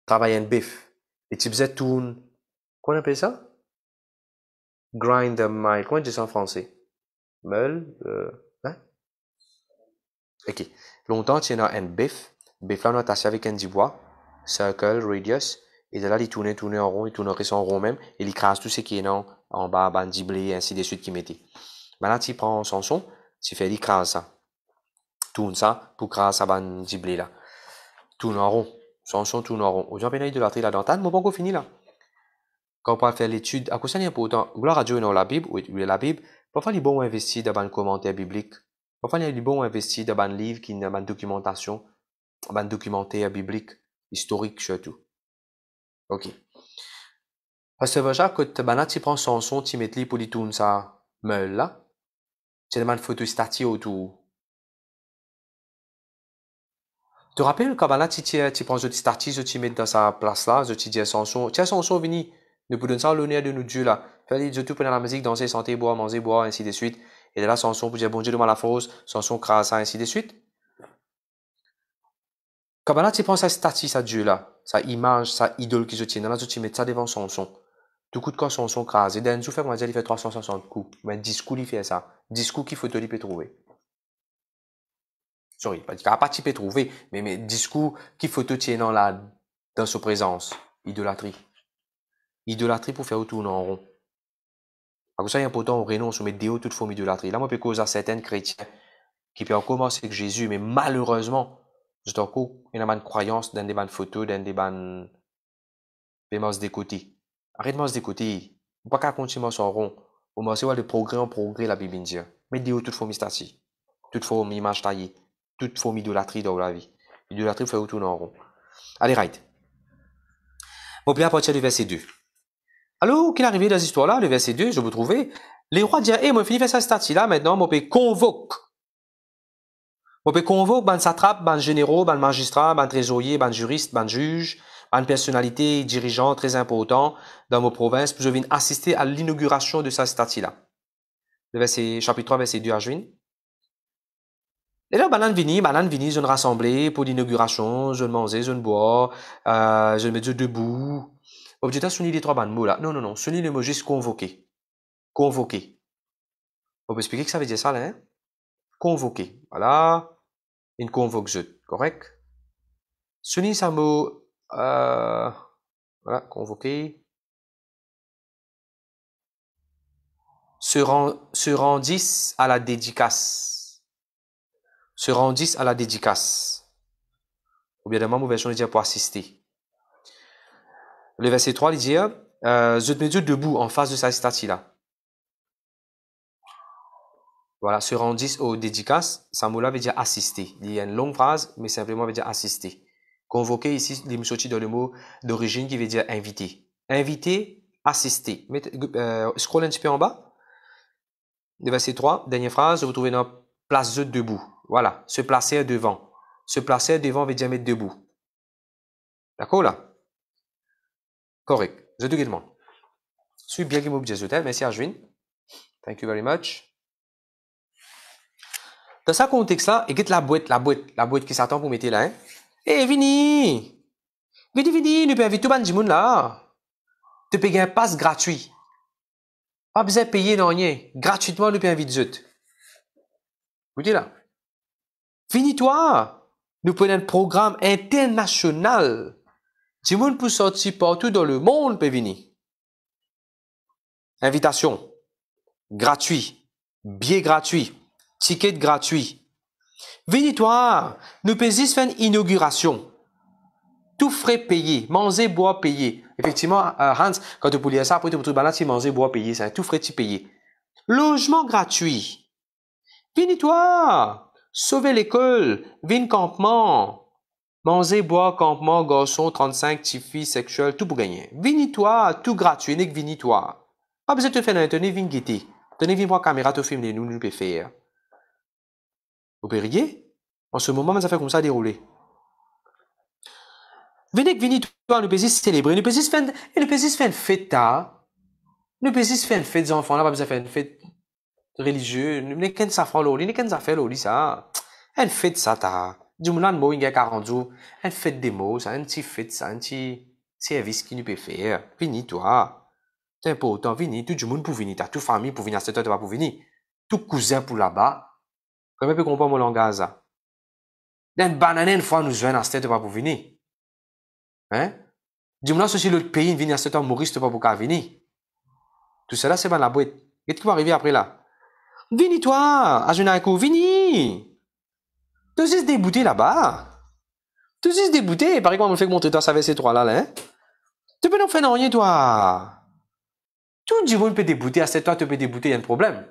Travailler un bif. Et tu faisais Comment Qu'on appelle ça? Grind the mile. Comment on dit ça en français? Meule, euh, hein? Ok. Longtemps, tu as un bif. Bif là, on a avec un dibois. Circle, radius. Et de là, il tournait, tournait en rond, il tournerait en rond même. Et il crasse tout ce qui est en, en bas, bandiblé, ainsi de suite, qui mettait. Maintenant, tu prends son si fait di casa. Tourne ça pour dans bande là. Tout en rond. Chanson tout en rond. Aujourd'hui, on de la trille dentale, mais bon, on finit là. Quand on parle faire l'étude, à quoi ça important? Gloire à Dieu dans la Bible, ou la Bible, parfois il est bon investir dans les commentaire biblique. Parfois il est bon investir dans les livre, qui dans une documentation, dans un documentaire biblique, historique surtout. Ok. Parce que déjà, quand tu prends son son, tu mets pour lui tourner ça meule là, c'est photo statique autour. Tu Te rappelles quand là tu prends ce stati, je te mets dans sa place là, je te dis Sanson, tiens Sanson venez, ne vous ça l'honneur de nos Dieu là. Fallait je tout à la musique, danser, santé, boire, manger, boire, ainsi de suite. Et de là Sanson pour dire bon Dieu de la force, Sanson crasse, ainsi de suite. Quand là tu prends sa statue, sa Dieu là, sa image, sa idole qui je tiens, là je te mets ça devant Sanson de coup, quand son, son et d'un souffle, on va dire, il fait 360 coups. Mais 10 coups, il fait ça. 10 coups qu'il faut te peut trouver. Sorry, pas dis ah, pas peut trouver, mais, mais 10 coups qu'il faut te dans la, dans sa présence. Idolâtrie. Idolâtrie pour faire autour en rond. Parce que ça, important, on renonce, on met des hauts toute forme d'idolâtrie. Là, moi, je cause à certains chrétiens qui peuvent commencer avec Jésus, mais malheureusement, c'est encore une de croyance dans des bonnes photos, dans des bonnes, des des côtés. Arrête-moi d'écouter. On pas continuer sur rond. On va de progrès en progrès, la Bible dit. Hein. Mais Dieu, toute forme statique, toute forme image taillée, toute forme idolâtrie dans la vie. L'idolâtrie fait tout en rond. Allez, right. Bon, puis à partir du verset 2. Alors, qu'est-ce est arrivé dans cette histoire-là, le verset 2, je vous trouvais, les rois disent, hé, eh, hey, moi, fini faire cette statue-là, maintenant, moi, convoque. Moi, convoque, ban satrape, ban généraux, ban magistrats, ban trésoriers, ban juristes, ban juges, une personnalité dirigeant très important dans ma provinces. je viens assister à l'inauguration de sa statue-là. Le chapitre 3, verset 2 à juin. Et là, banane vini, banane vini, je me rassemblais pour l'inauguration, je ne mangeais, je ne bois, euh, je me mettais debout. Objectif, Sunni les trois ban mots là. Non, non, non, n'est le mot juste convoqué. Convoqué. On peut expliquer que ça veut dire ça là, hein? Convoqué. Voilà. Une convoque, correct? pas ça mot euh, voilà, convoqué. Se, rend, se rendissent à la dédicace. Se rendissent à la dédicace. Ou bien, dans mauvais version, il dit pour assister. Le verset 3, il dit, euh, je te mets debout en face de sa statue là. Voilà, se rendissent aux dédicaces. dédicace ».« Samoula » veut dire assister. Il y a une longue phrase, mais simplement veut dire assister. Convoquer ici, l'imsochi dans le mot d'origine qui veut dire inviter. Inviter, assister. Euh, scroll un petit peu en bas. Le verset 3, dernière phrase, vous trouvez dans place de debout. Voilà, se placer devant. Se placer devant veut dire mettre debout. D'accord là Correct. Je te demande. Suis bien que vous Merci Arjun. Thank you very much. Dans ce contexte-là, il y a la boîte, la boîte, la boîte qui s'attend pour mettre là. Hein? Eh, vini! Vini, vini, nous pouvons inviter tout le monde là. Tu peux un pass gratuit. Pas besoin de payer non rien. Gratuitement, nous pouvons inviter Vous dites là. Vini toi! Nous prenons un programme international. Du monde sortir partout dans le monde pe Invitation. Gratuit. Billet gratuit. Ticket gratuit toi, nous pésis faire une inauguration. Tout frais payé, manger, boire payé. Effectivement, euh, Hans, quand tu pouvais ça, après tu peux si manger, boire payé, c'est tout frais tu payé. Logement gratuit. toi, sauver l'école, vin campement. Manger, boire, campement, garçon, 35, tifi, sexuel, tout pour gagner. toi, tout gratuit, n'est que toi. Pas ah, besoin de faire un tenez, vini guetter. Tenez, vin voir caméra, te les nous, nous, peut faire. Vous verriez, en ce moment, ça fait comme ça dérouler. Venez, venez, toi, nous pouvons célébrer, nous pouvons faire, nous pouvons faire une fête nous pouvons faire une fête des enfants, là, pas besoin de faire une fête religieuse, nous ne qu'un safran l'oli, nous qu'un affaire l'oli, ça. Une fête ça tard. Du moins, nous avons 40 jours, une fête des mots, ça, une petite fête, ça, un petit service qui nous peut faire. Venez, toi. C'est important, venez, tout le monde pour venir, ta toute famille pour venir, c'est toi, tu vas pour venir. Tout cousin pour là-bas, peux comprendre mon pas moun langa a une banane une fois nous jwen à cette pa pour venir. Hein? Du nan si le pays vient à cette an Maurice te pour venir. venir. Tout cela c'est dans la Qu'est-ce qui va arriver après là Vini toi, Ajunaikou, vini! es juste débouté là-bas. es juste débouté. Par exemple, on fait monter toi, ça avec ces trois-là, là, hein? Tu peux nous faire rien, toi. Tout le monde peut débouter, à cette toi, tu peux débouter, il y a un problème.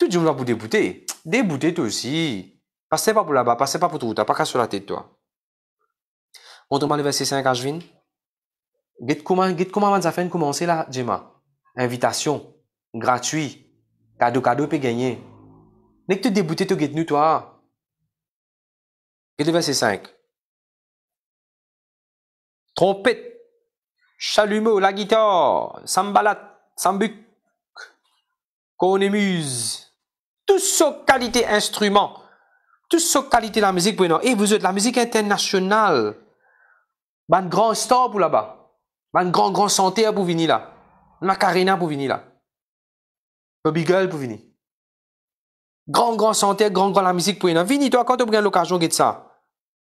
Tout le monde va vous débouter. Débouter toi aussi. Passez pas pour là-bas, passez pas pour tout, t'as pas qu'à sur la tête, toi. Montre-moi le verset 5 à Jvin. comment, guide comment on commencer là, Gemma. Invitation, gratuit, cadeau, cadeau, peut gagner. N'est que tu débouté, tu guide nous, toi. Get le verset 5. Trompette, chalumeau, la guitare, sambalat, sambuk, cornemuse toutes ce qualités instruments, toutes ce qualités de la musique. Et vous êtes la musique internationale. Ban grand store pour là-bas. un grand, grand santé pour venir là. Macarena pour venir là. Bobby Girl pour venir. Grand, grand santé, grand, grand la musique pour venir. Vini, toi, quand tu as l'occasion de ça.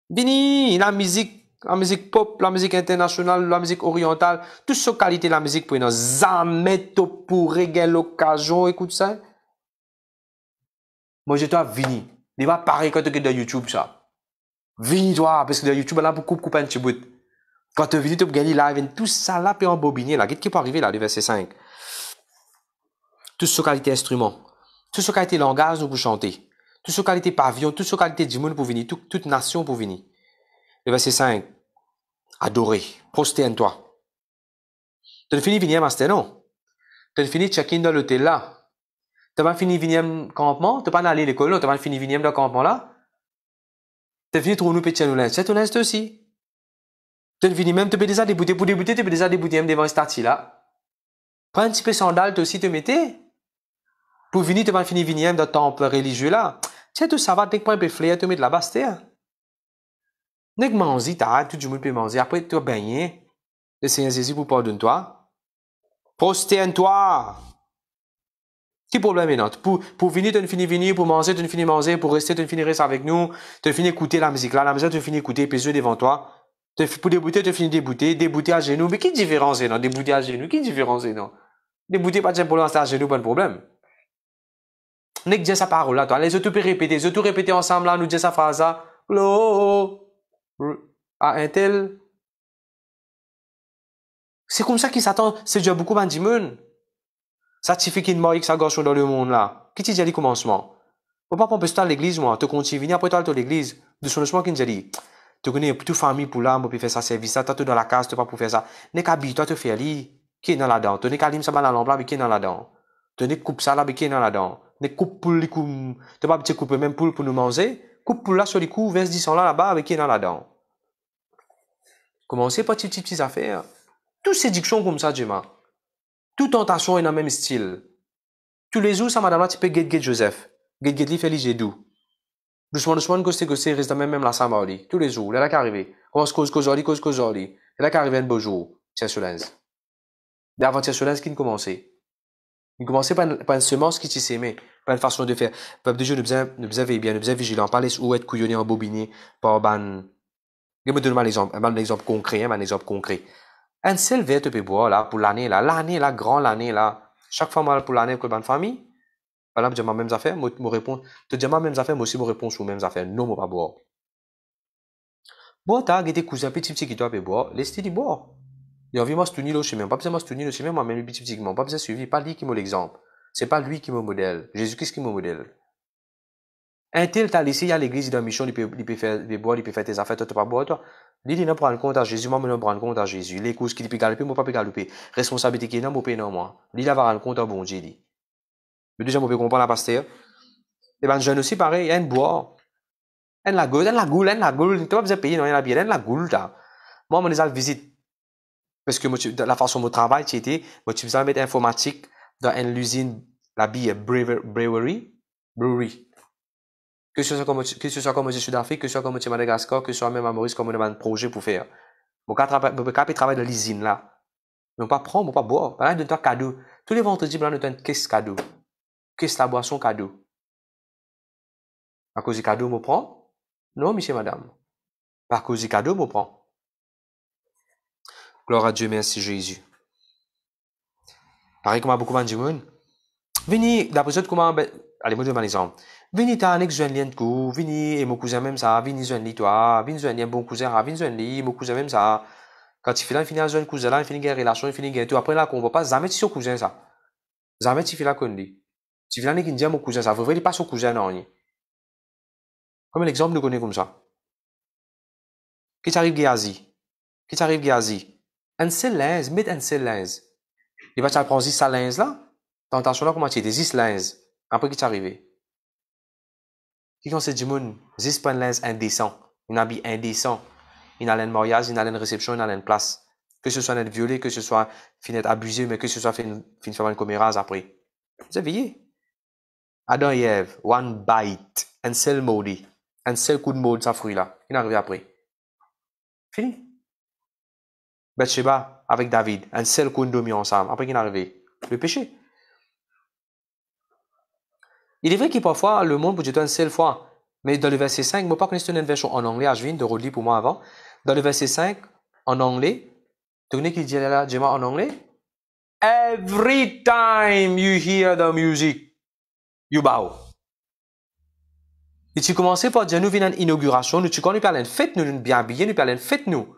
Vini, la musique, la musique pop, la musique internationale, la musique orientale, tout ce qualité de la musique pour venir. Jamais tu pourrais l'occasion, écoute ça. Hein. Moi, toi Vini. Il va pareil quand tu es dans YouTube, ça. Vini, toi, parce que dans YouTube, là, beaucoup coupe, un petit bout. Quand tu es venu, tu gagner live, tout ça, là, puis en bobiné, là. Qu'est-ce qui peut arriver, là, le verset 5? Tout ce qualité instrument. Tout ce qualité langage, pour chanter. Tout ce qualité pavillon, tout ce qualité monde pour venir, tout, toute nation pour venir. Le verset 5. Adorer. en toi Tu as fini venir, master, non? Tu as fini check-in dans l'hôtel, là. T'as pas fini 20 campement, t'as pas allé à l'école, t'as pas fini 20 de campement là. T'as fini trouver nous pour nous c'est nous aussi. T'as fini même, t'as déjà pour débuter, t'as même devant là. Prends un petit peu sandales, aussi te mettez. Pour venir, t'as pas fini 20e temple religieux là. C'est tout ça va, n'as pas un peu te là hein. manger, tout du monde peut manger, après t'as baigné. Le Seigneur vous pardonne toi. toi qui problème est notre? Pour, pour venir, tu ne finis venir, pour manger, tu ne finis manger, pour rester, tu ne rester avec nous, tu finis écouter la musique là, la musique, tu finis écouter, puis e devant toi. Te, pour débouter, tu finis débouter, débouter à genoux. Mais qui différence est non? Débouter à genoux, qui différence non? Débouter pas de problème, c'est à genoux, pas de problème. N'est que sa parole là, toi. Les autres, tu peux répéter, les autres, répéter ensemble là, nous dire sa phrase là. L'eau, à un C'est comme ça qu'ils s'attendent, c'est déjà beaucoup bandimun ça Satisfie moi X à gauche dans le monde là. Qui ce dit le commencement? Mon papa, on peut à l'église, moi. Tu continues, venir après toi à l'église. De son qui dit. Tu connais toute famille pour là, pour faire ça, service ça. T'as tout dans la case, tu pas pour faire ça. N'est qu'à toi, te faire lire Qui est dans la dent? Tu n'es qu'à ça, dans l'ombre là, mais qui est dans la dent? Tu n'es coupe ça là, mais qui est dans la dent? Ne coupe pour les coups, pas te couper même pour, pour nous manger. Coupe pour là sur les coups, verse 10 là, là-bas, avec qui est dans la dent? Commencez par petites, petites affaires. Tous ces dictions comme ça, Dieu toute tentation est dans le même style. Tous les jours, ça, madame, là, tu peux guetter Joseph. Guetter lui, fais-lui, j'ai doux. Doucement, doucement, que c'est reste dans même la samedi. Tous les jours, là, qui arrive. Commence cause, cause, cause, cause, cause, là, qui arrive un beau jour. Tiens, Solens. D'avant, tiens, Solens, qui ne commençait. Il commençait par, par une semence qui s'est s'aimait, par une façon de faire. Peuple de Dieu, nous besoin, nous bien, nous besoin vigilant. Pas laisser ou être couillonné, embobiné, par ban. Je me donne un exemple, un exemple concret, un exemple concret un seul verre de boire là, pour l'année là, l'année là, grand l'année là. Chaque fois mal pour l'année pour la famille, voilà, je ma même affaire, moi, me réponds te dis ma même affaire, moi aussi, me réponds aux mêmes affaires, non, moi, pas boire. tu t'as des cousins petit petit qui doit boire, laisse-les boire. Il a envie de tenir le chemin, pas besoin de tenir le chemin, moi-même, petit petit petit, pas besoin de suivre, pas lui qui me l'exemple. C'est pas lui qui me modèle, Jésus-Christ qui me modèle. Un tel t'a laissé à l'église dans la mission, il peut, il peut faire des il peut faire tes affaires, toi, tu pas boire, toi li di nan pran kont a Jezu, mwen mwen nan pran kont a Jezu, le kous ki di pi galepe, mwen je ne galepe, responsabilite ki nan mwen pe nan mwen, li la pran kont a compte bon Jezu. Le deuxième, on peut comprendre la pasteur. Et eh bien, jeune aussi, pareil, il y a une boire. Il y a une lagoule, il y a une il y a une lagoule. Tu n'as pas besoin de payer, non, il y a une bière, il y a une là. Moi, je me disais, visite. Parce que la façon dont je travaille, tu étais, moi, tu faisais mettre informatique dans une usine, la bière, brewery. Brewery, que ce soit comme, que comme au Sud-Afrique, que ce soit comme au Madagascar, que ce soit même à Maurice, comme on a un projet pour faire. Mon cap, il travaille dans l'usine là. Mais on pas prendre, on pas boire. pas on un cadeau. Tous les vendredis, on donne qu'est-ce cadeau. Qu'est-ce la boisson cadeau. À cause du cadeau, on prend? Non, monsieur, madame. Par cause du cadeau, on prend. Gloire à Dieu, merci Jésus. Pareil, comment beaucoup de monde, venez, d'après ça, comment, allez-moi donner un exemple. Vini tanik jeune lien de vini et mon cousin même ça, vini jeune lit toi, vini jeune lien bon cousin, ah, vini jeune li mon cousin même ça. Quand il finit, il un jeune cousin là, il finit une relation, il finit un tout. Après là, qu'on voit pas, jamais tu son cousin ça. Jamais tu finis là qu'on dit. Tu finis là, dit mon cousin ça, vous voyez pas son cousin non. Comme l'exemple nous connaît comme ça. Qui t'arrive Gazi? Qui t'arrive Gazi? Un seul linge, mets un seul linge. Il va t'apprendre ça linge là. Tentation là, comment tu dis, 10 linge. Après, qui est arrivé? Qui conseille du monde? l'aise indécent. Un habit indécent. Une haleine de mariage, une haleine une réception, une haleine place. Que ce soit être violé, que ce soit être abusé, mais que ce soit fin faire une rase après. Vous avez Adam et Ève, one bite, un seul maudit, un seul coup de maudit de sa fruit là. Il est arrivé après. Fini. Bathsheba avec David, un seul coup de demi ensemble. Après, qu'il est arrivé. Le péché. Il est vrai que parfois, le monde peut être une seule fois. Mais dans le verset 5, je ne pas une version en anglais, ah, je viens de relire pour moi avant. Dans le verset 5, en anglais, tu connais qui dit là, dis-moi, en anglais? Every time you hear the music, you bow. Et tu commences par dire, nous venons inauguration, nous, tu connais, nous parlons faites nous, nous bien habillés, nous parlons faites fête, nous.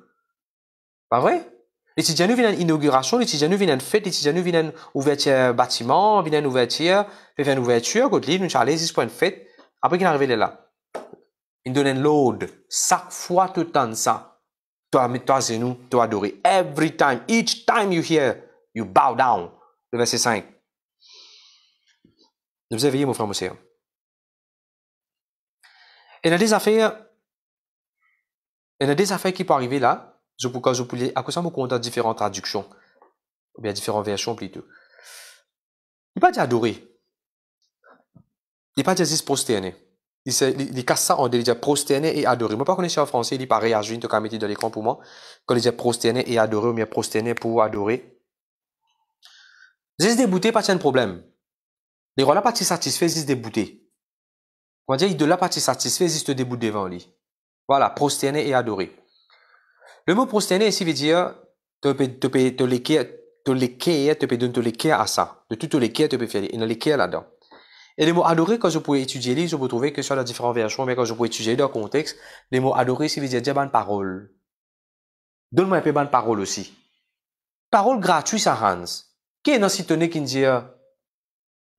Pas vrai? Les Tidjanou viennent inauguration, les Tidjanou viennent fête, les Tidjanou viennent ouverture bâtiment, viennent ouverture, viennent ouverture, Godly, nous ici pour une fête. Après qu'il est arrivé là. Il donne l'ode. Chaque fois, tout le temps, ça. Toi, toi, c'est nous, toi, adorer. Every time, each time you hear, you bow down. Le verset 5. Ne vous éveillez, mon frère, mon Il y a des affaires, il y a des affaires qui peuvent arriver là, je pourquoi je dis. à quoi ça me compte différentes traductions ou bien différentes versions plutôt. Il pas dit adorer. Il pas dit se prosterner. Il se il, il casse ça en dit prosterner et adorer. Moi pas connais en français, il pas réagir quand mettre dans l'écran pour moi quand il dit prosterner et adorer ou bien prosterner pour adorer. Juste débouté pas de problème. Les rois là pas satisfait juste débouté. On va dire il de la pas satisfait juste débouté devant lui. Voilà, prosterner et adorer. Le mot prosterner ici veut dire te te te à ça. De tout léquer, tu peux faire. une là-dedans. Et le mot « adorer, quand je pouvais étudier les, je peux trouver que sur les différents versions, mais quand je pouvais étudier le contexte, les mots adorer, ici veut dire dire bonne parole. Donne-moi un peu bonne parole aussi. Parole gratuite à Hans. Qui est dans cette qui dit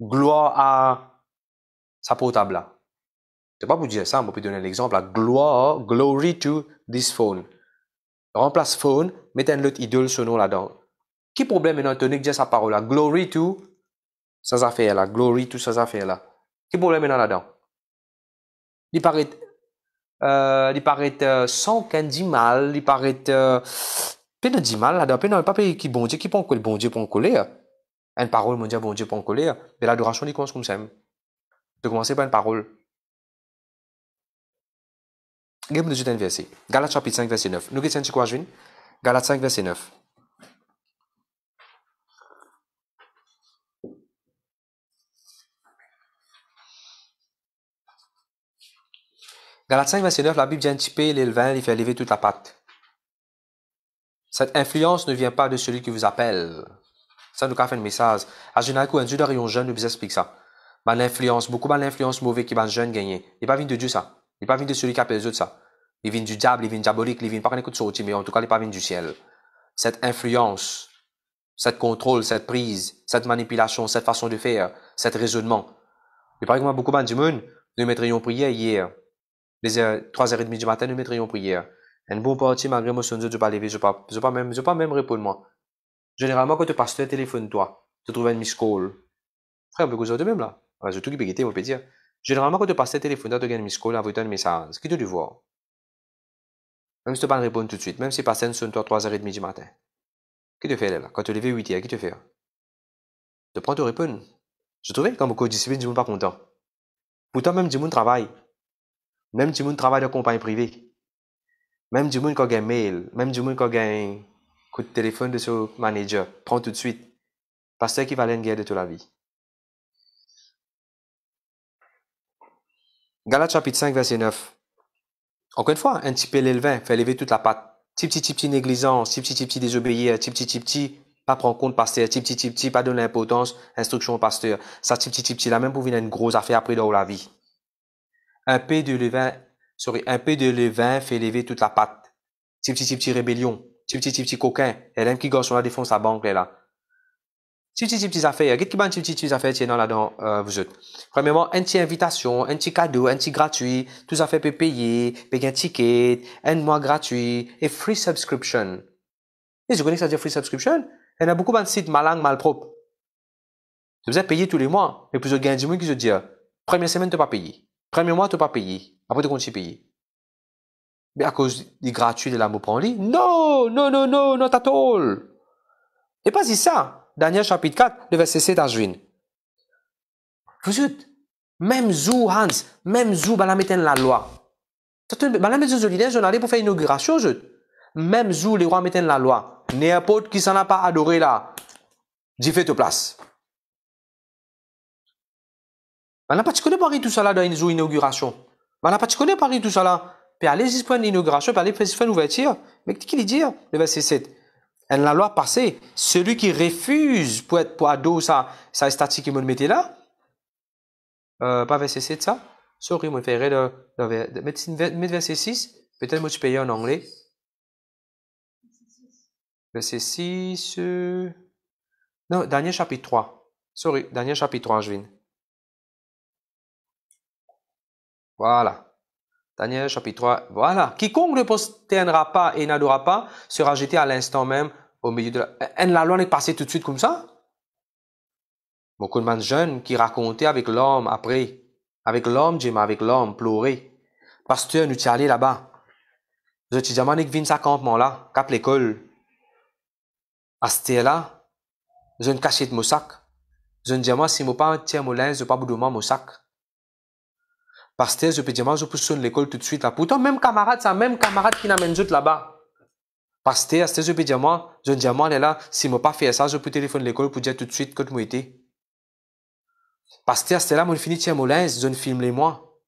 gloire à sa portable-là là? C'est pas pour dire ça, mais on peut donner l'exemple. Gloire, glory to this phone. Remplace phone, mettez un autre idole ce nom là-dedans. Quel problème est dans déjà sa parole là? Glory to, sans affaire là. Glory to, sans affaire là. Quel problème est maintenant là-dedans? Il paraît, euh, il paraît euh, sans qu'un dit mal, il paraît, euh, peu de dit mal là-dedans, Peine pas pas qui bon Dieu, qui prend coller, bon Dieu en coller. Une parole, mon Dieu, bon Dieu en coller. Mais l'adoration, il commence comme ça. De commencer par une parole gardez nous juste un verset. Galates chapitre 5, verset 9. Nous qui quoi Galates 5, verset 9. Galates 5, verset 9, la Bible vient un petit peu, il fait lever toute la pâte. Cette influence ne vient pas de celui qui vous appelle. Ça nous a fait un message. À Génaco, un Dieu d'un jeune nous explique ça. L'influence, beaucoup d'influence mauvaise qui va jeune gagner. Il n'est pas venu de Dieu, ça. Il pas venu de celui qui a autres ça. Il vient du diable, il vient diabolique, il vient pas qu'on écoute sortir, mais en tout cas, il pas venu du ciel. Cette influence, cette contrôle, cette prise, cette manipulation, cette façon de faire, cet raisonnement. Il paraît que beaucoup de monde, nous mettrions prière hier. Les 3h30 du matin, nous mettrions prière. Une bonne partie, malgré moi, je ne pas je ne pas, pas même, je pas même répondre moi. Généralement, quand tu passes, ton téléphone, toi, tu trouves un miss call. Frère, beaucoup de même là. Je tout qui peut guetter, on peut dire. Généralement, quand le téléphone, tu as mes calls, tu envoies un message. Qui te le voit? Même si tu ne pas répondre tout de suite, même si le pasteur toi à 3h30 du matin. Qui te fait là? Quand tu levé 8h, qui te fait? Tu prends, tu réponds. Je trouvais que quand beaucoup de tu du monde pas content. Pourtant, même du monde travaille. Même du monde travaille dans compagnie privée. Même du monde qui a un mail, même du monde qui a un coup de téléphone de son manager, prends tout de suite. parce que qui va aller une guerre de toute la vie. Galates chapitre 5, verset 9. Encore une fois, un petit peu l'élevin fait lever toute la patte. Petit, petit, petit négligence, petit, petit, petit désobéir, petit, petit, petit, pas prendre compte pasteur, petit, petit, petit, pas donner l'importance, instruction au pasteur. Ça, petit, petit, petit, là même pour venir une grosse affaire après dans la vie. Un peu de levain, sorry, un peu de levain fait lever toute la patte. Petit, petit, petit, rébellion. Petit, petit, petit, coquin. Elle aime qui gosse sur la défense à banque, là petits, petites affaires. Qu'est-ce qui va petits, petites affaires tiens là-dedans, vous êtes. Premièrement, un petit invitation, un petit cadeau, un petit gratuit. Tout ça fait peut payer, payer un ticket, un mois gratuit et free subscription. Et je connais que ça dire, free subscription. Il y a beaucoup de sites malang, malpropres. Vous êtes payé tous les mois. Mais puis, vous gagnez mois qui se dit, première semaine, tu pas payé. Premier mois, tu pas payé. Après, tu continues à payer. Mais à cause du gratuit de l'amour en lit, non, non, non, non, not at all. Et pas si ça. Daniel chapitre 4, le verset 7 à Juin. Vous êtes, même Zou Hans, même Zou Balameten la loi. Balameten solidaire, je n'allais pour faire inauguration, je. Même Zou, les rois la loi. N'importe qui s'en a pas adoré là, j'ai fait ta place. Maintenant, pas tu connais Paris tout ça dans une inauguration. Maintenant, pas tu connais Paris tout ça là. Puis allez juste pour une inauguration, puis allez faire une ouverture. Mais qu'est-ce qu'il dit, hein, le verset 7 elle la loi passée, celui qui refuse pour être pour ado sa, est statique, il me mettait là, euh, pas verset 7 ça, sorry, je ferai faire le, verset 6, peut-être que je paye en anglais. Verset 6, euh, non, dernier chapitre 3, sorry, dernier chapitre 3, je viens. Voilà. Daniel chapitre 3, voilà. Quiconque ne posternera pas et n'adorera pas sera jeté à l'instant même au milieu de la... Hein, la loi n'est passée tout de suite comme ça. Beaucoup de jeunes qui racontaient avec l'homme après, avec l'homme, Jim, avec l'homme, pleurer. Pasteur, nous t'y allé là-bas. Je étions jamais qui 20 à campement là, cap l'école. À ce là, je ne cachais de mon sac. Je ne dis moi si mon pas tient mon linge, je pas bout de mon sac. Parce que je peux dire, moi, je peux sonner l'école tout de suite. Là. Pourtant, même camarade, ça, même camarade qui n'amène juste là-bas. Parce que je peux dire, moi, je dis, moi, est là, si m'a pas fait ça, je peux téléphoner l'école pour dire tout de suite que je été. Parce que c'est là, mon fini, tiens, moulin, je ne filme les moi.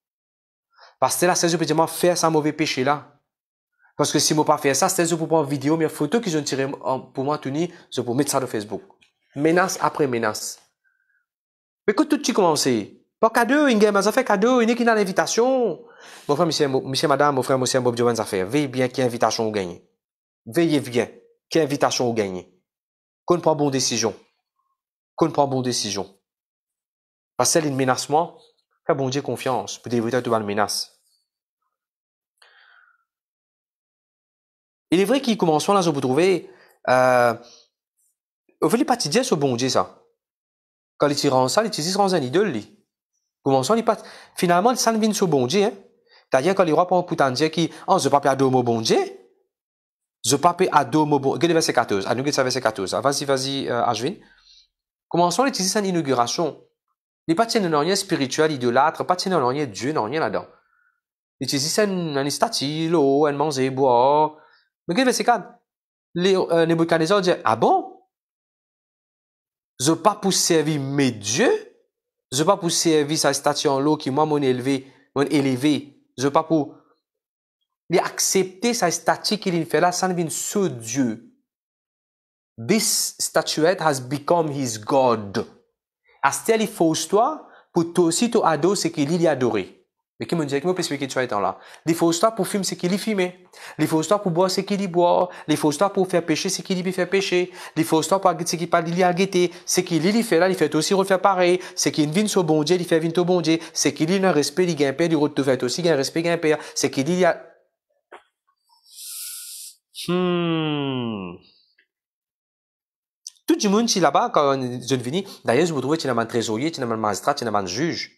Parce que là, c'est je peux dire, moi, faire ça mauvais péché là. Parce que si je pas fait ça, c'est je peux prendre vidéo, mes photos que je tire pour moi, tenir je peux mettre ça sur Facebook. Menace après menace. Mais que tout tu commences. Pas cadeau, une mais ça fait cadeau, une qui Mon frère, monsieur, monsieur, madame, mon frère, monsieur, Bob Jovan, ça Veillez bien qui invitation ou gagne. Veillez bien qui invitation ou gagne. Qu'on prend bonne décision. Qu'on prend bonne décision. Parce que c'est une menacement. faites bon Dieu confiance pour éviter toute menace. Il est vrai qu'il commence là, je vous trouvez, euh, vous voulez pas dire ce bon Dieu, ça. Quand il tire en ça, il tire un idole, Commençons, Finalement, ça ne vient sur bon Dieu. Hein? C'est-à-dire que les rois pour dire oh, je ne peux pas adorer bon Dieu. Je ne peux pas adorer bon Dieu. verset 14. 14. Ah, ah, vas-y, vas-y, Ajvin. Euh, commençons à utiliser cette inauguration. Il n'y a pas de rien spirituel, idolâtre, pas de rien Dieu, non rien là-dedans. Il utilisent une statue, l'eau, un manger, boire. Mais quel verset 4 Les euh, Nebuchadnezzar dit Ah bon Je ne pas pour servir mes dieux je pas pour servir sa statue en l'eau qui moi mon élevé, mon élevé. Je pas pour lui accepter sa statue qu'il fait là sans venir sous Dieu. This statuette has become his God. Astel il faut toi pour toi aussi tu ado ce qu'il y a adoré. Mais qui m'a dit que je peux expliquer tout ça là. Les fausses stops pour fumer, c'est qu'il y fume. Les fausses stops pour boire, c'est qu'il y boit. Les fausses stops pour faire pêcher, c'est qu'il y fait pêcher. Les fausses stops pour c'est qu'il y a guetté. C'est qu'il y fait là, il fait aussi refaire pareil. C'est qu'il vient sur bon Dieu, il fait vint au bon Dieu. C'est qu'il y a un respect, il y a un père, il y a aussi un respect, il y un père. C'est qu'il y a. Hmm. Tout le monde, si là-bas, quand je viens, d'ailleurs, je me trouvais, tu es un trésorier, tu es un magistrat, tu un juge.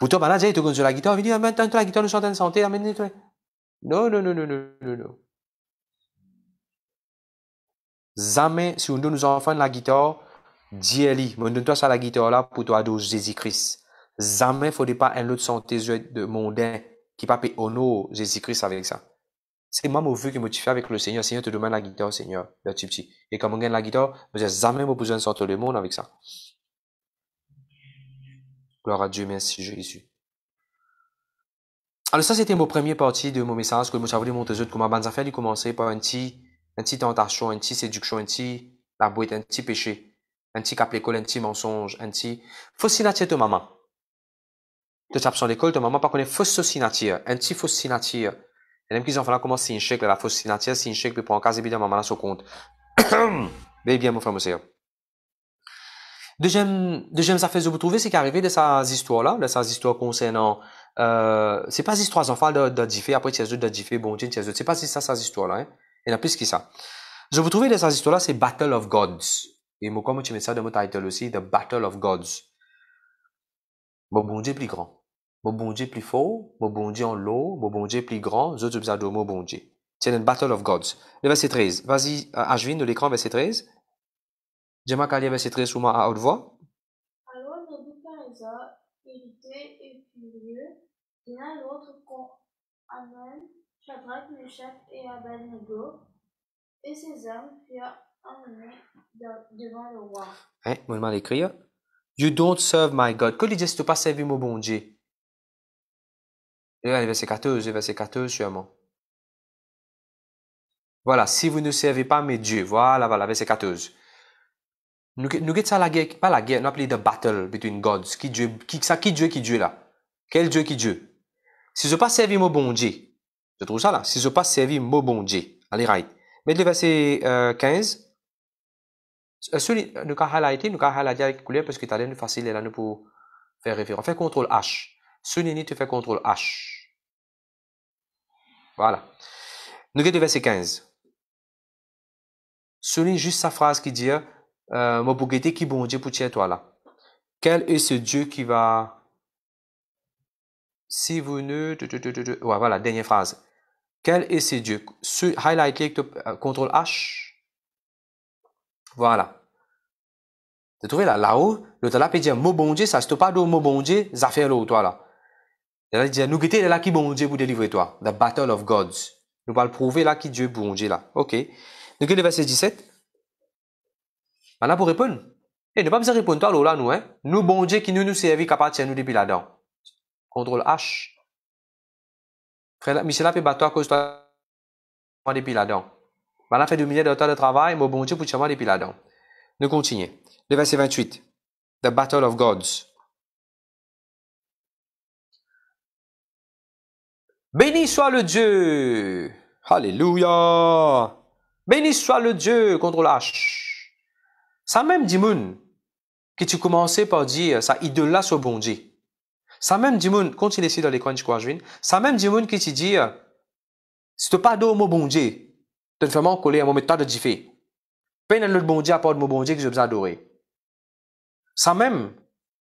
Pourtant, toi il j'ai été sur la guitare, il dit, mais la guitare, nous sommes en santé, amène toi. Non, non, non, non, non, non, non. Jamais, si on donne aux enfants la guitare, Dieu le donne-toi ça la guitare là pour toi de Jésus-Christ. Jamais, il ne faut pas un autre santé de mondain qui pas payer honneur Jésus-Christ avec ça. C'est moi mon vœu qui me fais avec le Seigneur. Seigneur, te demande la guitare, Seigneur, de tu petit. Et quand on gagne la guitare, je jamais besoin de sortir le monde avec ça. Gloire à Dieu, merci Jésus. Alors ça, c'était mon premier partie de mon message que je voulais montrer comment les affaires de commencer par un petit, tentation, une petite séduction, un petit la boîte, un petit péché, un petit cap l'école, un petit mensonge, un petit faux sinatier de maman. Tu tapes sur l'école, ta maman pas connaît fausse sinatier, un petit faux sinatier. Et même qu'ils ont fait là comment c'est un chèque, la fausse sinatier, c'est un chèque, puis prend en cas, évidemment, maman là, son compte. Bien, *coughs* bien, mon frère, mon Deuxième, deuxième affaire que vous trouvez, c'est qu'arrivé de ces histoires-là, de ces histoires concernant, euh, c'est pas histoires enfants de, de après tu de Diffé, bon Dieu, tiers c'est pas ça, ces histoires-là, hein. Il n'y en a plus que ça. Je vous trouvez de ces histoires-là, c'est Battle of Gods. Et moi, comment tu mets ça dans mon title aussi, The Battle of Gods. Mon bon Dieu plus grand. Mon bon Dieu plus fort. Mon bon Dieu en l'eau. Mon bon Dieu plus grand. Je te de mon bon Dieu. C'est une Battle of Gods. Le verset 13. Vas-y, euh, viens de l'écran, verset 13. Gemma Kalia s'est très souvent à haute voix. Alors le Bucareza, irrité et furieux, l'un l'autre qu'on amen, Shadrach, Meshach et Abednego, et ses hommes furent emmenés devant le roi. Hein, moi, l'écrire. You don't serve my God. Que dit tu pas servi mon bon Dieu? Le verset 14, verset 14 sûrement. Voilà, si vous ne servez pas mes dieux, voilà, voilà, verset 14. Nous avons ça la guerre, pas la guerre, nous appelons la battle between gods. Qui Dieu, qui ça, qui Dieu, qui Dieu là? Quel Dieu, qui Dieu? Si je pas servi mon bon Dieu, je trouve ça là. Si je pas servi mon bon Dieu, allez right. Mais le verset euh, 15, euh, celui nous avons highlighté, nous avons highlighté avec couleur parce que tu as l'air facile là nous pour faire référence. Fait contrôle H. Celui tu fais contrôle H. Voilà. Nous avons le verset 15. Souligne juste sa phrase qui dit euh, Mobugete qui bon Dieu pour toi là. Quel est ce Dieu qui va si vous ne ouais, voilà dernière phrase. Quel est ce Dieu? Ce highlight click euh, contrôle H. Voilà. Tu trouvé là, là-haut, le tala peut dire mot bon Dieu, ça se pas de mot bon Dieu, ça fait l'eau, toi là. Il dit, nous guettons là qui bon Dieu pour délivrer toi. The battle of gods. Nous allons prouver là qui Dieu bon Dieu là. Ok. Nous le verset 17. Voilà bah, pour répondre. Et eh, ne pas me répondre à là, nous, hein. Nous, bon Dieu, qui nous nous servit, qui appartient nous depuis là-dedans. Contrôle H. Frère, Michel a fait battre à cause de toi depuis là-dedans. Voilà bah, fait du milliers d'heures de travail, mais bon Dieu, pour moi depuis là-dedans. Nous continuons. Le verset 28. The Battle of Gods. Béni soit le Dieu. Alléluia. Béni soit le Dieu. Contrôle H. Ça même dimun que tu commençais par dire, ça idola soit bon Dieu. Ça même quand il est ici dans les coins de Kouajouin. Ça même dimun qui te dit, si tu pas d'eau, mon bon Dieu, tu te fais m'en coller à mon méthode de vie. Peine à l'autre bon Dieu, apporte mon bon Dieu que j'ai besoin d'adorer. Ça même,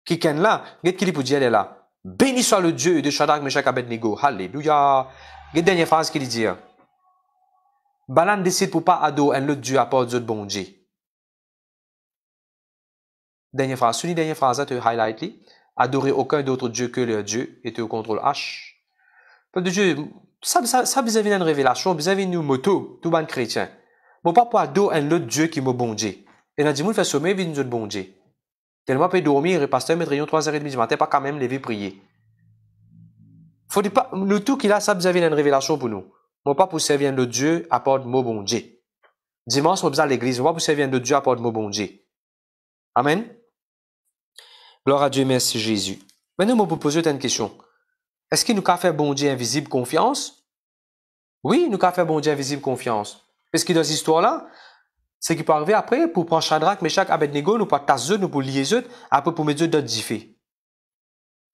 qui ken là, get qu'il pour dire, elle est là. Béni soit le Dieu de Shadak, Meshach, Abednego. Alléluia. Get dernière phrase qu'il dit, Balan décide pour pas adorer un autre Dieu, apporte de bon Dieu. Dernière phrase, suivie, dernière phrase, tu highlight Adorer aucun d'autre Dieu que le Dieu, et tu au contrôle H. Peuple de Dieu, ça, ça, ça, vous avez une révélation, vous avez une moto, tout bon chrétien. Mon papa adore un autre Dieu qui m'a bon Dieu. Et dans il fait sommeil, il nous bon Dieu. Tellement peut dormir, le pasteur mettre 3h30 du matin, pas quand même lever prier. Faut pas, le tout qu'il a, ça vous avez une révélation pour nous. Mon papa pour servir un autre Dieu, apporte mot bon Dieu. Dimanche, on va à l'église, on va pour servir un autre Dieu, apporte mot bon Dieu. Amen. Gloire à Dieu, merci Jésus. Maintenant, vais vous poser une question. Est-ce qu'il nous a fait bon Dieu invisible confiance? Oui, il nous a fait bon Dieu invisible confiance. Parce que dans cette histoire-là, ce qui peut arriver après, pour prendre Shadrach, Meshach, Abednego, nous pas tasser, nous pour lier eux, après pour mettre eux d'autres diffés.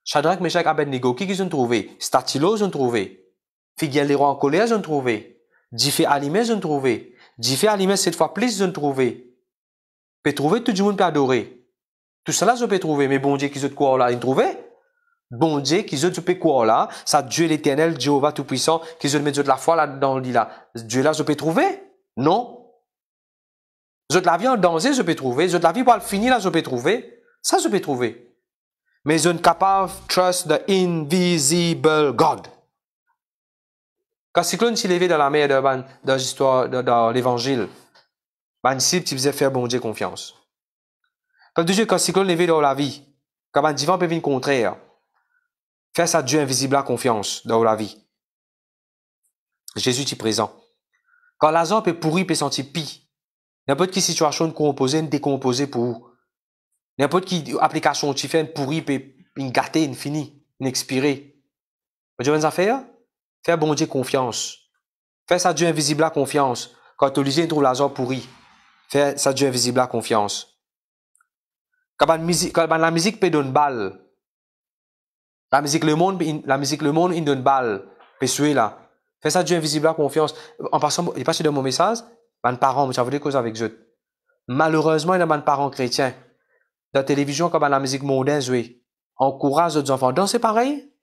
Shadrach, Meshach, Abednego, qui qu'ils ont trouvé? Statilo, ils ont trouvé. Figuel les rois en colère, ils ont trouvé. Diffé Alimé, ils ont trouvé. Diffé Alimé, cette fois, plus, ils ont trouvé. Peut trouver tout le monde peut adorer. Tout cela, je peux trouver. Mais bon Dieu, qui se quoi là, il trouver? Bon Dieu, qui je peux quoi là? Ça, Dieu l'éternel, Jéhovah tout-puissant, qui je met de la foi là, dans le Dieu là, je peux trouver? Non. Je de la vie en danger, je peux trouver. Je de la vie pour le finir là, je peux trouver. Ça, je peux trouver. Mais je ne capable trust the invisible God. Quand cyclone s'est levé dans la mer de, dans dans, l'évangile, ben, disciple, tu faisait faire bon Dieu confiance. Quand Dieu dire qu'un cyclone levé dans la vie, quand un divan peut venir contraire, hein, faire ça Dieu invisible à confiance dans la vie. Jésus est présent. Quand zone peut pourri, peut sentir pis. N'importe quelle situation composée, décomposée pour vous. N'importe quelle application tu fais, pourri, peut une gâtée, une finie, une expirée. Vous Faire bon Dieu confiance. Faire ça Dieu invisible à confiance. Quand tu lisais, trouve zone pourri. Faire ça Dieu invisible à confiance. Quand la musique peut donner balle. La musique le monde, la musique le monde, il donne balle. là. Fais ça Dieu invisible à confiance. En passant, il passe de mon message, Mes parents, j'avais des causes avec eux. Malheureusement, il y a man parents chrétiens. Dans la télévision, comme la musique mondaine, oui. Encourage d'autres enfants. Danser pareil.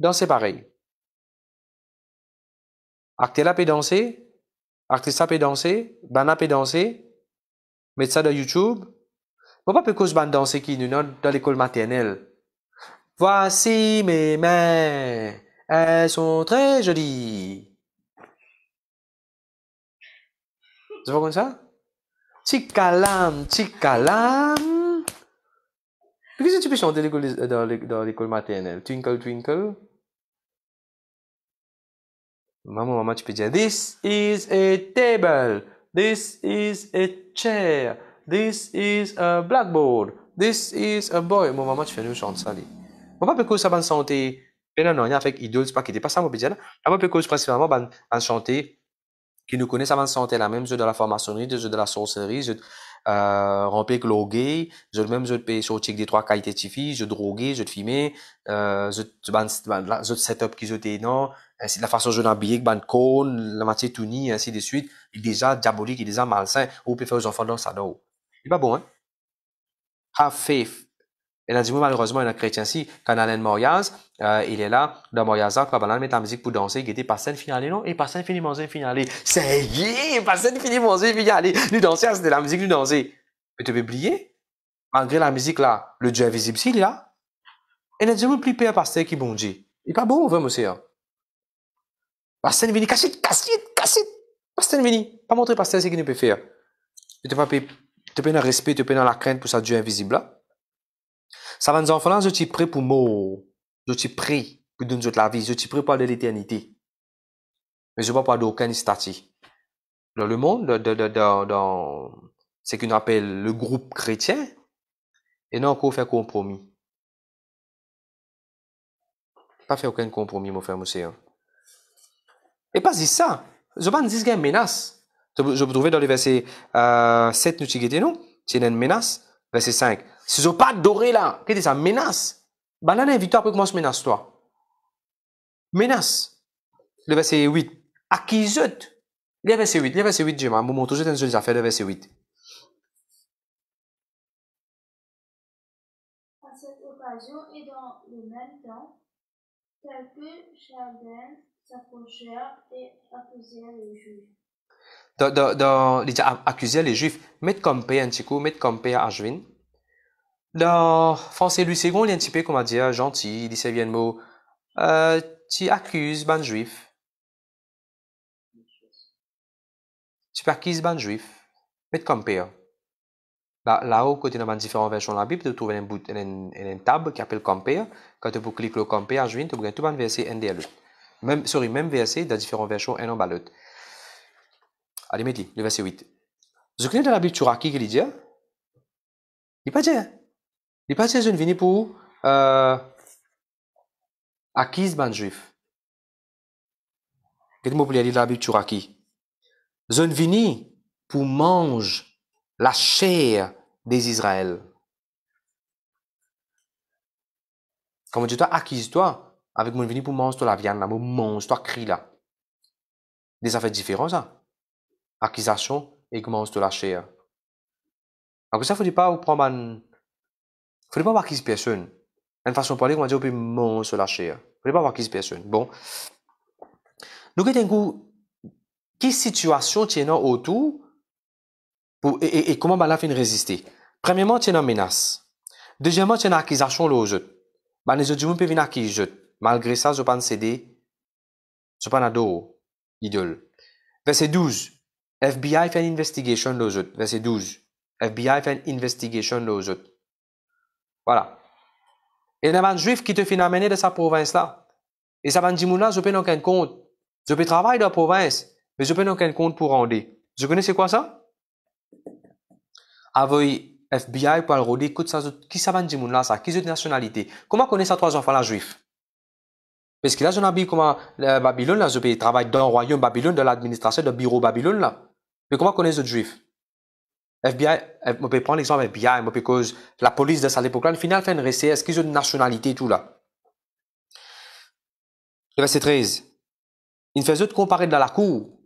Danser pareil. Acte là peut danser. Acte ça peut danser. Bana peut danser. Mettre ça dans YouTube. Papa Pecos Bandan, c'est qui nous dans l'école maternelle. Voici mes mains. Elles sont très jolies. Tu vois comme ça? Tchikalam, tchikalam. Qu'est-ce que tu peux chanter dans l'école maternelle? Twinkle, twinkle. Maman, maman, tu peux dire This is a table. This is a chair. This is a blackboard. This is a boy. tu fais nous chanter ça li. Mo pas peko sa ban santé. Non, non idoles pas idols était pas ça, ça. mo moi, Ama peko principalement ban chanter qui nous connaissent avant de santé la même jeu de la formation, de jeu de la sorcellerie, jeu de euh, remplir glogué, Je je, même jeu de pécho des trois qualités de Je jeu drogué, je de fumé, euh, jeu de, ban, setup qui jeu non, ainsi la façon de jeu ban cône, la matière nid, ainsi de suite, il est déjà diabolique, il est déjà malsain, ou peut faire aux enfants dans sa dos pas bon, hein? Have faith. Et là, du coup, malheureusement, il y a un chrétien ici, Canalène Moriaz, euh, il est là, dans de Moriaz, probablement, met la musique pour danser, guidé pas scène finale, non? Et eh, pas scène finale, manger, finale. C'est yeah! pas scène finale, manger, finale. Du danser, c'était la musique, du danser. Mais tu peux oublier, malgré la musique là, le Dieu invisible, s'il est là. Et n'a dit, coup, plus père pasteur qui bon Dieu. Il n'est pas bon, vrai, monsieur. Pasteur vini, cassite, cassite, cassite. Pasteur vini. Pas montrer pasteur ce qu'il ne peut faire. Tu ne peut pas tu peux le respect, tu peux dans la crainte pour ça Dieu invisible là. Ça va nous enfants, je t'y prie pour moi, Je t'y prie pour donner la vie. Je t'y prie pour de l'éternité. Mais je ne parle pas d'aucun statut. Dans le monde, dans, dans ce qu'on appelle le groupe chrétien, et non encore fait compromis. Pas fait aucun compromis, mon frère, Moussé. Et pas si ça. Je ne dis pas qu'il y a une menace. Je vous trouver dans le verset 7, euh, nous c'est une menace. Verset 5. Si je pas doré là, qu'est-ce que ça menace Ben là, victoire après comment se menace toi Menace. Le verset 8. Acquisite. Le verset 8. Le verset 8, je vais vous je juste une affaire, le verset 8. À cette occasion et dans le même temps, quelques chardins s'approchèrent et accusèrent le juge dans, dans, accuser les juifs, mettre comme paix un petit coup, mettre comme paix à Juin. Dans français lui second, il est un petit peu, comment dire, hein, gentil, il dit ces bien mots. Euh, « tu accuses ban juif. Tu accuses ban juif. Mettre comme paix. Là, hein. bah, là-haut, côté dans différentes versions de la Bible, tu trouves une, une, une table qui comme père hein. ». Quand tu cliques le Compare, tu trouves tout un verset NDL. E. Même, sorry, même verset dans différentes versions, un en bas l'autre. Allez, mettez le verset 8. Zukne de la Bible, tu qui qu'il dit hein? Il pas dit. Hein? Il pas dit, je ne viens pour euh, acquise ban juif. Quel mot pour dire la Bible, tu Je ne viens pour manger la chair des Israël. Comment tu toi acquise-toi avec mon venu pour manger la viande, mon manger, toi cri là. Des affaires différentes, ça. Acquisition et commence de lâcher. Hein. Donc ça, il ne faut pas prendre ne faut pas accuser personne. Une façon de parler, va dire, on peut se lâcher. Il hein. ne faut pas se personne. Bon. Nous avons quelle situation tient autour pour, et, et, comment ben, la fin résister. Premièrement, une menace. Deuxièmement, une accusation aux autres. Ben, bah, les autres peuvent venir accuser. Malgré ça, je ne pas céder. Je ne pas idoles. Verset 12. FBI fait une investigation de aux autres, verset 12. FBI fait une investigation de aux autres. Voilà. Et il y a un juif qui te fait amener de sa province là. Et ça va dire, là, je peux pas aucun compte. Je peux travailler dans la province, mais je peux pas aucun compte pour rendre. Je connais c'est quoi ça? Avec FBI pour aller écoute ça, qui ça va dire là ça? Qui est nationalité? Comment connaît ça trois enfants là juifs? Parce que là, je n'habille comment euh, Babylone, là, je peux travailler dans le royaume Babylone, dans l'administration de bureau Babylone, là. Mais comment connaissent les autres juifs FBI, je peux prendre l'exemple FBI, parce que la police de cette époque-là, finale, final, fait une est-ce qu'ils ont une nationalité, et tout là. Le verset 13. Ils faisaient eux comparer dans la cour.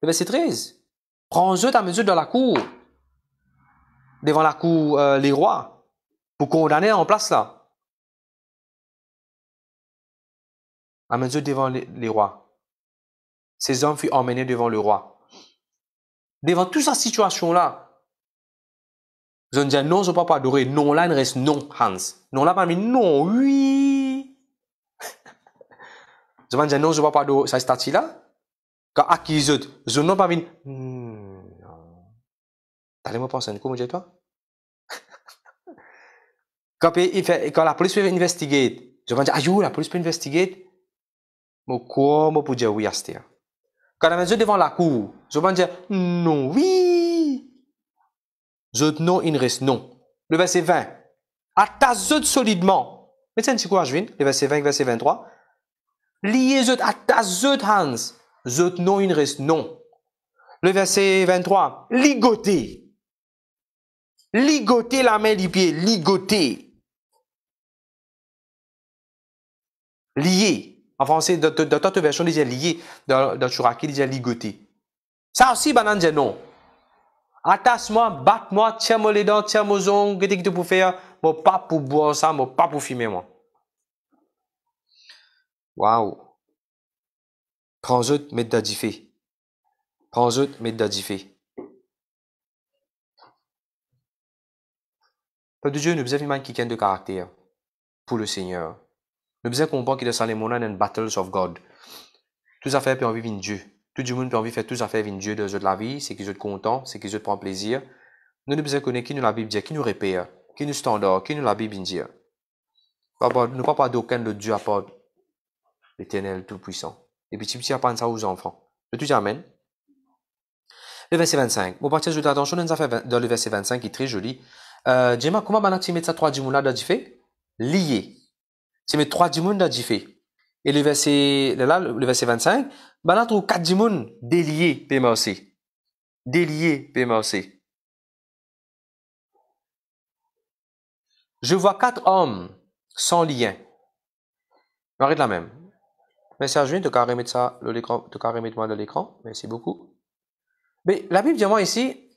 Le verset 13. Prends-eux à mesure dans la cour, devant la cour, euh, les rois, pour condamner en place là. À mesure devant les rois. Ces hommes furent emmenés devant le roi devant toute cette situation-là, je ont non, je ne peux pas adorer. Non, là, il reste non, Hans. Non, là, pas mis non, oui. *laughs* je me dire non, je ne peux pas adorer cette c'est là Quand acquis, je n'ai pas mis non. Allez-moi penser, comment dis toi *laughs* quand, quand oh, la police peut investiguer, je vais dire, ah, oui, la police peut investiguer. Mais quoi, moi, pour dire oui à ce quand on devant la cour, je vais dire non, oui. Je il reste non. Le verset 20. ta À zot solidement. Mais c'est quoi je viens Le verset 20 le verset 23. Liez à ta attache Hans. Je non, reste non. Le verset 23. Ligoté. Ligoté la main du pied. Ligoté. Lié. En français, dans toute version, il est lié, dans le Chouraki, il est ligoté. Ça aussi, banan, non. Attache-moi, batte-moi, tiens-moi les dents, tiens-moi les ongles, qu'est-ce que tu peux faire? Moi, pas pour boire ça, moi, pas pour fumer, moi. Waouh. Prends-le, mets d'adifé. Prends-le, mets d'adifé. Père de Dieu, nous avons quelqu'un de caractère pour le Seigneur. Nous besoin comprendre que dans les mondes, de battles of God. Toutes affaires peuvent vivre une Dieu. Tout le monde peut vivre faire toutes affaires de Dieu dans de la vie, c'est qu'ils sont contents, c'est qu'ils prennent plaisir. Nous devons connaître qui nous la Bible dit, qui nous répète, qui nous standard, qui nous la Bible dit. Nous pas pas d'aucun de Dieu à part l'éternel tout-puissant. Et puis, tu apprends apprendre ça aux enfants. Je te dis Le verset 25. Mon partage je attention dans le verset 25 qui est très joli. Euh, Gemma, comment tu mettre ça trois dimounas dans fait? Lié. C'est mes trois djimoun là, fait. Et le verset, le verset 25, ben bah, là, trouve quatre djimoun déliés, aussi. Déliés, aussi. Je vois quatre hommes sans lien. On arrête la même. Merci à Julien de carrément mettre ça, l'écran, de mettre moi de l'écran. Merci beaucoup. Mais la Bible dit moi ici.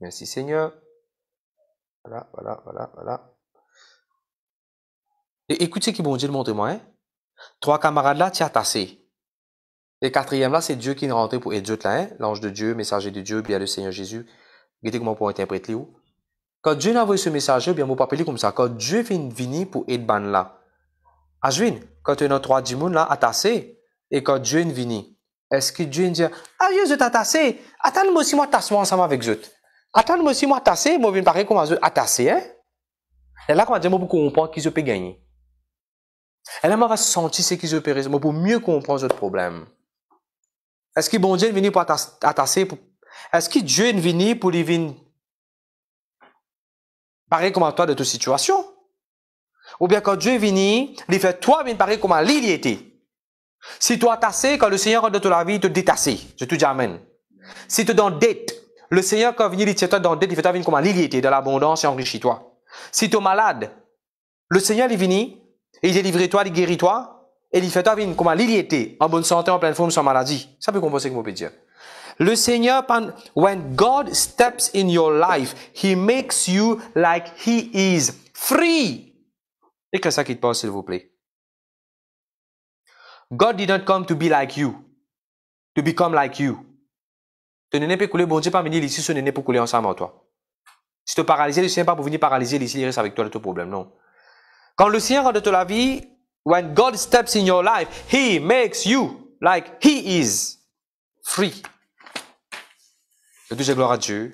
Merci Seigneur voilà, voilà, voilà, voilà. Et écoute ce qui bon Dieu montre-moi. Hein. Trois camarades là, tu as tassé. et quatrième là, c'est Dieu qui est rentré pour aider là, hein. l'ange de Dieu, messager de Dieu, bien le Seigneur Jésus. Regardez comment pour interpréter où. Quand Dieu envoyé ce messager, bien vous parlez comme ça. Quand Dieu vient venir pour aider ban là. Ah, viens quand tu as trois du là, attassé. Et quand Dieu vient, venu, est-ce que Dieu dit, ah Dieu, je t'ai tassé, attends-moi si moi t'assois ensemble avec Dieu. Attends, si moi, tassé, moi, je vais parer pas comment je vais hein? Et là, quand je dis, moi, pour comprendre qu'ils ont pu gagner. Et là, moi, je vais sentir ce qu'ils je peux pour mieux comprendre ce problème. Est-ce que bon Dieu est venu pour attasser? Est-ce que Dieu est venu pour lui parler comme à toi de ta situation? Ou bien quand Dieu est venu, il fait toi venir parler comme à lui était? Si toi tassé, quand le Seigneur rentre dans ta vie, il te détasser. Je te dis Amen. Si tu es dans dette, le Seigneur, quand il venu, il tient dans il fait venir comme était de l'abondance et enrichis-toi. Si tu es malade, le Seigneur, est venu et il délivre toi, il guérit toi, et il fait toi venir comme était en bonne santé, en pleine forme, sans maladie. Ça peut compenser que vous pouvez dire. Le Seigneur, when God steps in your life, he makes you like he is free. Écris ça qui te passe, s'il vous plaît. God did not come to be like you, to become like you. Ce n'est pas couler. bon Dieu, pas venir ici, ce n'est pas couler ensemble avec toi. Si tu te paralyser, le Seigneur pas pour venir paralyser ici, il reste avec toi le tout problème, non. Quand le Seigneur de la vie, when God steps in your life, he makes you like he is free. Le Dieu, gloire à Dieu.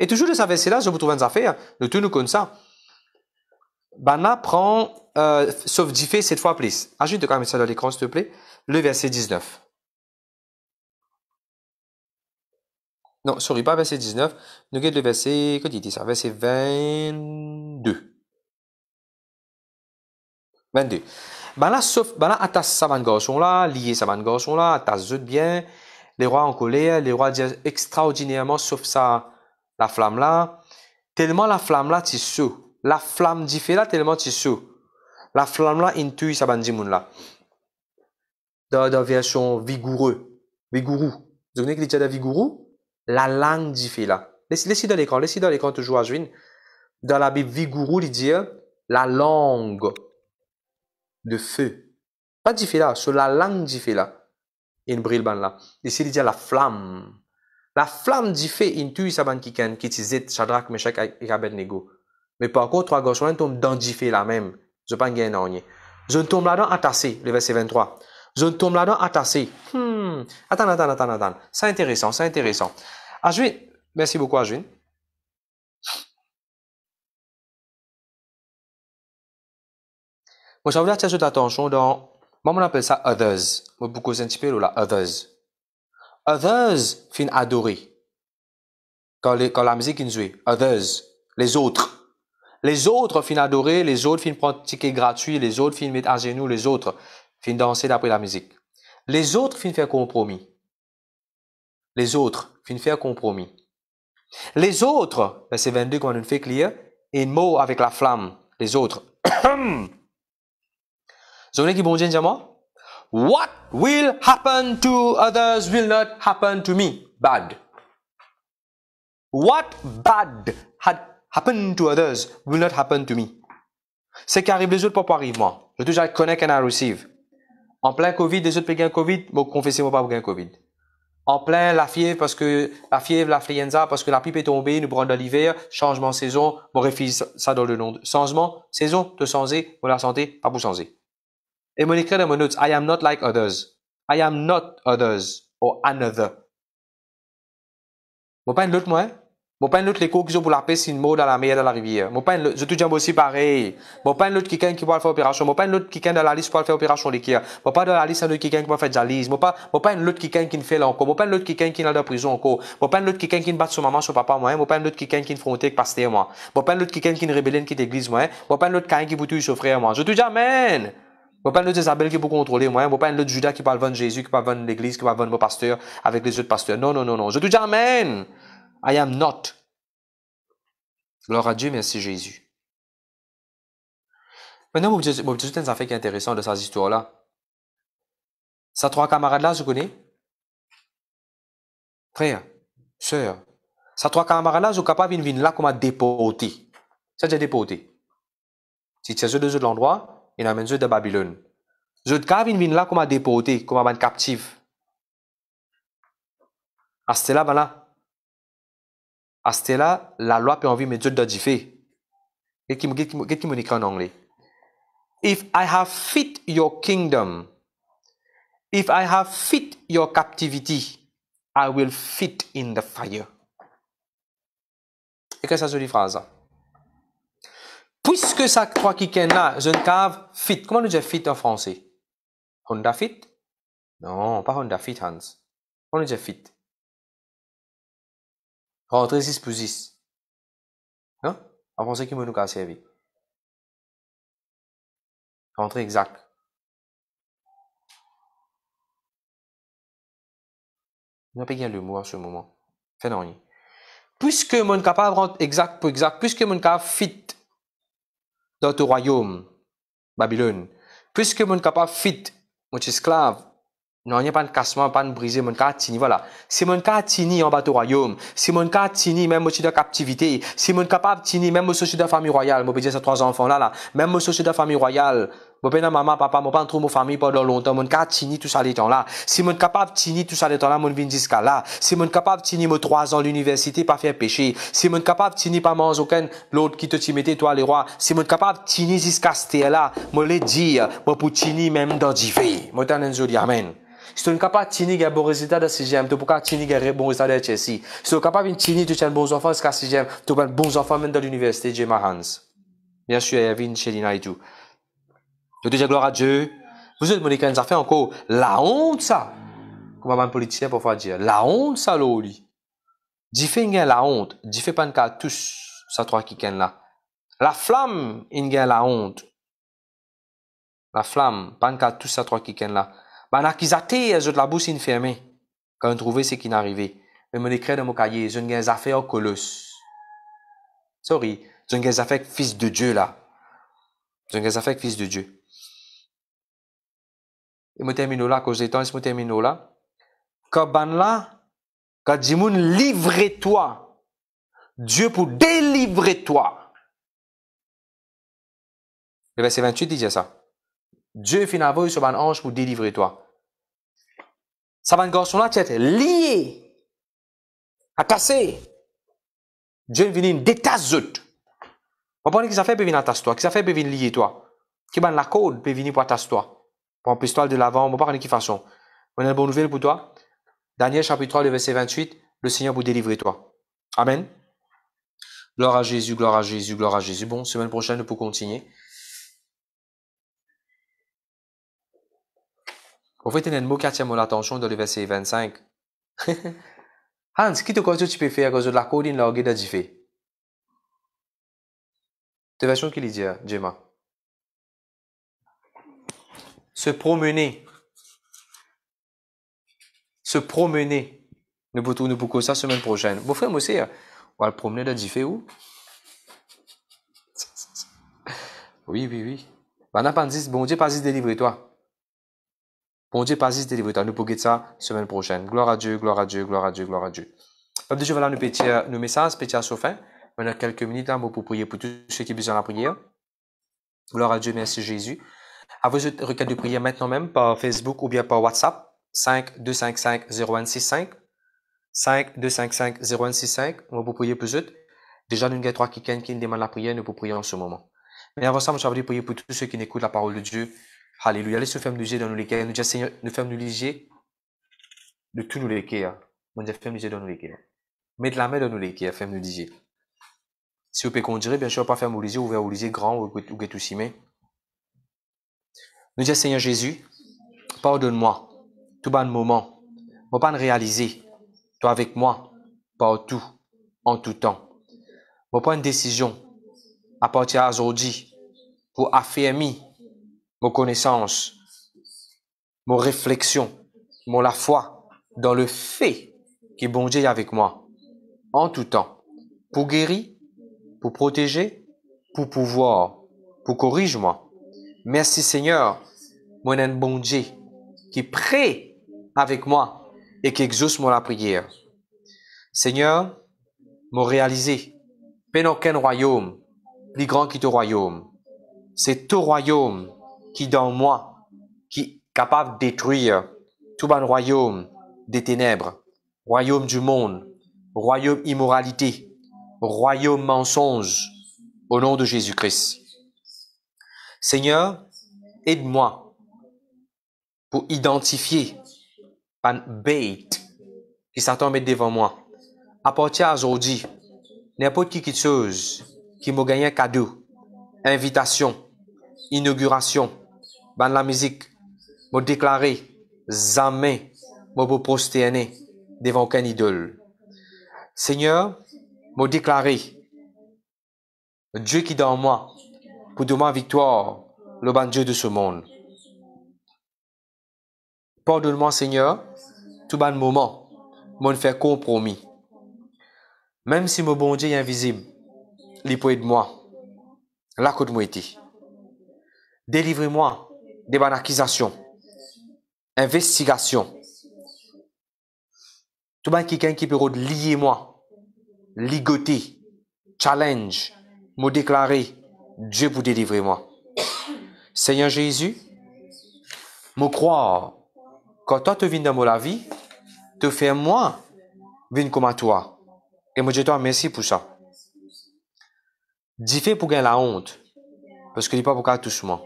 Et toujours de sa verset-là, je vous trouve une affaire, Nous, tous, nous connaissons ça. Bana prend, euh, sauf d'y cette fois plus. Ajoute quand même ça dans l'écran, s'il te plaît, le verset 19. Non, sorry, pas verset 19. Nous avons le verset, dit il dit ça, verset 22. 22. Ben là, sauf, ben là, à ta savane garçon là, lié savane garçon là, à ta bien, les rois en colère, les rois extraordinairement, sauf ça, la flamme là, tellement la flamme là, tu sous. La flamme dit là, tellement tu sous. La flamme là, intuit savane dimoun là. Dans la version vigoureux, vigoureux. Vous connaissez que dit vigoureux? la langue du fila. Laissez dans l'écran, laissez dans l'écran toujours à juin. Dans la Bible, vigoureux, il dit la langue de feu. Pas du fila, sur la langue du fila. Il brille ban là. Ici, il dit la flamme. La flamme du feu, il tue sa ban qui ken, qui tizet, Shadrach, Meshach et Abednego. Mais par contre, trois on tombent dans du feu là même. Je pas gagné Je tombe là-dedans attaché, le verset 23 je tombe là-dedans, attends, hmm. attends, attends, attends, attends, c'est intéressant, c'est intéressant. Ajouin, merci beaucoup Ajouine. Moi, j'aimerais attirer votre attention dans, moi, on appelle ça others. Moi, beaucoup c'est un petit là, others. Others, fin adorer ». Quand, les, quand la musique est jouée, others, les autres. Les autres fin adorer », les autres fin pratiquer gratuit, les autres fin mettre à genoux, les autres fin danser d'après la musique. Les autres fin faire compromis. Les autres fin faire compromis. Les autres, c'est 22 quand on fait clair, un mot avec la flamme. Les autres. *coughs* Zone qui bon moi? What will happen to others will not happen to me. Bad. What bad had happened to others will not happen to me. Ce qui arrive les autres, pas pour arriver moi. Je déjà connais I receive. En plein Covid, des autres peuvent Covid, mais confessez-moi pas pour Covid. En plein la fièvre parce que la fièvre, la influenza parce que la pipe est tombée, nous prenons de l'hiver, changement de saison, mon refuse ça dans le nom. changement, saison, de changer, pour la santé, pas pour changer. Et mon écrit dans mon notes, « I am not like others. I am not others or another. Vous pas une autre moi, hein? Mon pas l'autre qui sont pour la paix, c'est une mot dans la mer, dans la rivière. Mon pas je te dis aussi pareil. Mon pas l'autre quelqu'un qui va faire opération. Mon pas l'autre qui quelqu'un dans la liste pour faire opération liquide. Mon pas dans la liste un autre quelqu'un qui va faire jalise. Je pas, mon pas l'autre quelqu'un qui fait là encore. Mon pas l'autre quelqu'un qui est dans la prison encore. Mon pas l'autre quelqu'un qui ne bat son maman, son papa moi. Mon pas l'autre quelqu'un qui ne fronte avec pasteur moi. Mon pas l'autre quelqu'un qui ne rébelle qui l'église moi. Mon pas l'autre qui quelqu'un qui boutouille son frère moi. Je te dis amen. Mon pas l'autre Isabelle qui pour contrôler moi. Mon pas l'autre Judas qui parle vendre Jésus, qui parle vendre l'église, qui parle vendre mon pasteur avec les autres pasteurs. Non, non, non, non. Je te dis amen. I am not. Gloire à Dieu, merci Jésus. Maintenant, vous me dites, vous dites un affaire qui est de ces histoires-là. Ses trois camarades-là, je connais. Frère, sœur, ces trois camarades-là, sont capable de venir là comme à déporter. Ça, j'ai déporter. Si tu es ceux de l'endroit, il a mené de Babylone. capable de venir là comme à déporter, comme à captif. À cela, là à ce là la loi peut envie me dire de differ. Et qui me dit en anglais. If I have fit your kingdom, if I have fit your captivity, I will fit in the fire. Et que ça jolie phrase. Puisque ça croit qu'il en a, je ne cave fit. Comment on dit fit en français? Honda fit? Non, pas Honda fit, Hans. Comment on dit fit? rentrer 6 pour 6. Non? En qui me nous a servi? Rentrer exact. Nous n'avons pas le mot en ce moment. fais non. Puisque mon capable rentre exact pour exact, puisque mon capable fit dans ton royaume, Babylone, puisque mon capable fit, mon esclave, non, n'y a pas de cassement, pas de briser, mon cas tini, voilà. Si mon cas tini en bas du royaume. si mon cas tini, même au sujet de captivité. si mon capable tini, même au sujet de la famille royale. moi petit, ces trois enfants là, là. Même au sujet de la famille royale. Mon père, maman, papa, pas trop mon famille pendant longtemps. Mon cas tini, tout ça, les temps là. Si mon capable tini, tout ça, les temps là, mon vin jusqu'à là. Si mon capable tini, mon trois ans, l'université, pas faire péché. Si mon capable tini, pas manger aucun, l'autre qui te t'y toi, les rois. Si mon capable tini jusqu'à ce là. moi les dire, moi pour tini, même dans divin. Mon t'en amen. Si pas capable de un bon résultat de CGM, tu pode un bon résultat da HSI. Si capaz de tirar tu tiens bons enfants da CGM, tu tem bons enfants mesmo l'université. universidade de Hans. Bien sûr, il y a une chez et tout. Je dis gloire à Dieu. Vous êtes Monica, ça fait encore la honte, ça. Comme un politicien, faire dire. La honte, ça, loli. lui. fais la honte. J'ai fait pas qu'à tous, ça, trois qui là. La flamme, fait la honte. La flamme, pas qu'à tous, ça, trois qui là. Pendant qu'ils attirent, ils de la bouche fermée Quand ils trouvaient ce qui n'arrivait. Mais mon écrit de mon cahier, ils ont des affaires colosse. Sorry. Ils ont des affaires fils de Dieu, là. Ils ont des affaires fils de Dieu. Et je termine là, quand et je termine là. Quand ban là, quand Jimoun livre toi, Dieu pour délivrer toi. Le verset 28 dit ça. Dieu finalement, il se ban ange pour délivrer toi. Ça va encore là, la tête. lié. Attaché. Dieu vient détacher. Vous comprenez ce que ça fait, pour venir attacher toi, qui ça fait, pour venir lier toi. Qui en la code, pour venir pour attacher toi. Pour un pistolet de l'avant, on pas de qui façon. On a une bonne nouvelle pour toi. Daniel chapitre 3, le verset 28, le Seigneur vous délivrer toi. Amen. Gloire à Jésus, gloire à Jésus, gloire à Jésus. Bon, semaine prochaine, nous pouvons continuer. a un mot attire mon attention dans le verset 25. *laughs* Hans, qui ce que tu peux faire à cause de la codine de guide Tu fait? De ce qu'il dit, hein, Gemma. Se promener. Se promener. Nous pouvons nous pour ça semaine prochaine. Vos frère, moi aussi, on va le promener dans d'y où? *laughs* Oui, oui, oui. bon Dieu, pas délivrer toi. Mon Dieu, pas hésiter de Nous pouvons ça semaine prochaine. Gloire à Dieu, gloire à Dieu, gloire à Dieu, gloire à Dieu. Peuple de Dieu, voilà nos petits, euh, nos messages, petits à fin. On a quelques minutes là hein, pour prier pour tous ceux qui ont besoin de la prière. Gloire à Dieu, merci Jésus. À vos requêtes de prière maintenant même par Facebook ou bien par WhatsApp. 5 255 0165. 5 255 0165. On va vous prier plus eux. Déjà, nous avons trois qui demandent la prière, nous pouvons prier en ce moment. Mais avant ça, je vais prier pour tous ceux qui n'écoutent la parole de Dieu Alléluia, Laisse nous faire nous léger dans nos l'équerre. Nous disons, Seigneur, nous faisons nous de tous nos l'équerre. Nous disons, ferme nous dans nos Mettez la main dans nos l'équerre, faisons nous léger. Si vous pouvez conduire, bien sûr, pas faire nous léger, ouvert nous yeux grand ou que tout s'y met. Nous disons, Seigneur Jésus, pardonne-moi. Tout de moment. Moi, pas réaliser. Toi avec moi, partout, en tout temps. Pas prendre une décision à partir d'aujourd'hui pour affirmer connaissances, mon réflexion, mon la foi dans le fait que bon Dieu avec moi en tout temps, pour guérir, pour protéger, pour pouvoir, pour corriger moi. Merci Seigneur, mon bon Dieu qui prie avec moi et qui exauce mon la prière. Seigneur, mon réaliser, peine aucun royaume, plus grand que ton royaume. C'est ton royaume qui dans moi, qui est capable de détruire tout le royaume des ténèbres, royaume du monde, royaume immoralité, royaume mensonge, au nom de Jésus-Christ. Seigneur, aide-moi pour identifier un bait qui Satan mettre devant moi. À aujourd'hui n'importe qui qui chose qui m'a gagné un cadeau, invitation, inauguration, dans la musique, me déclarer jamais me prosterner devant aucun idole. Seigneur, je déclarer Dieu qui est moi pour ma victoire le bon Dieu de ce monde. Pardonne-moi, Seigneur, tout bon moment, mon fait compromis. Même si mon bon Dieu est invisible, il peut de moi. Là délivrez moi Délivre-moi débanakisation, investigation. Tout le monde quelqu'un qui peut lier moi, ligoter, challenge, me déclarer, Dieu vous délivrez moi. Seigneur Jésus, me croire, quand toi te viens dans la vie, te fais moi, viens comme à toi. Et moi, je te remercie pour ça. Dis fait pour gagner la honte, parce que n'est pas pour tout moi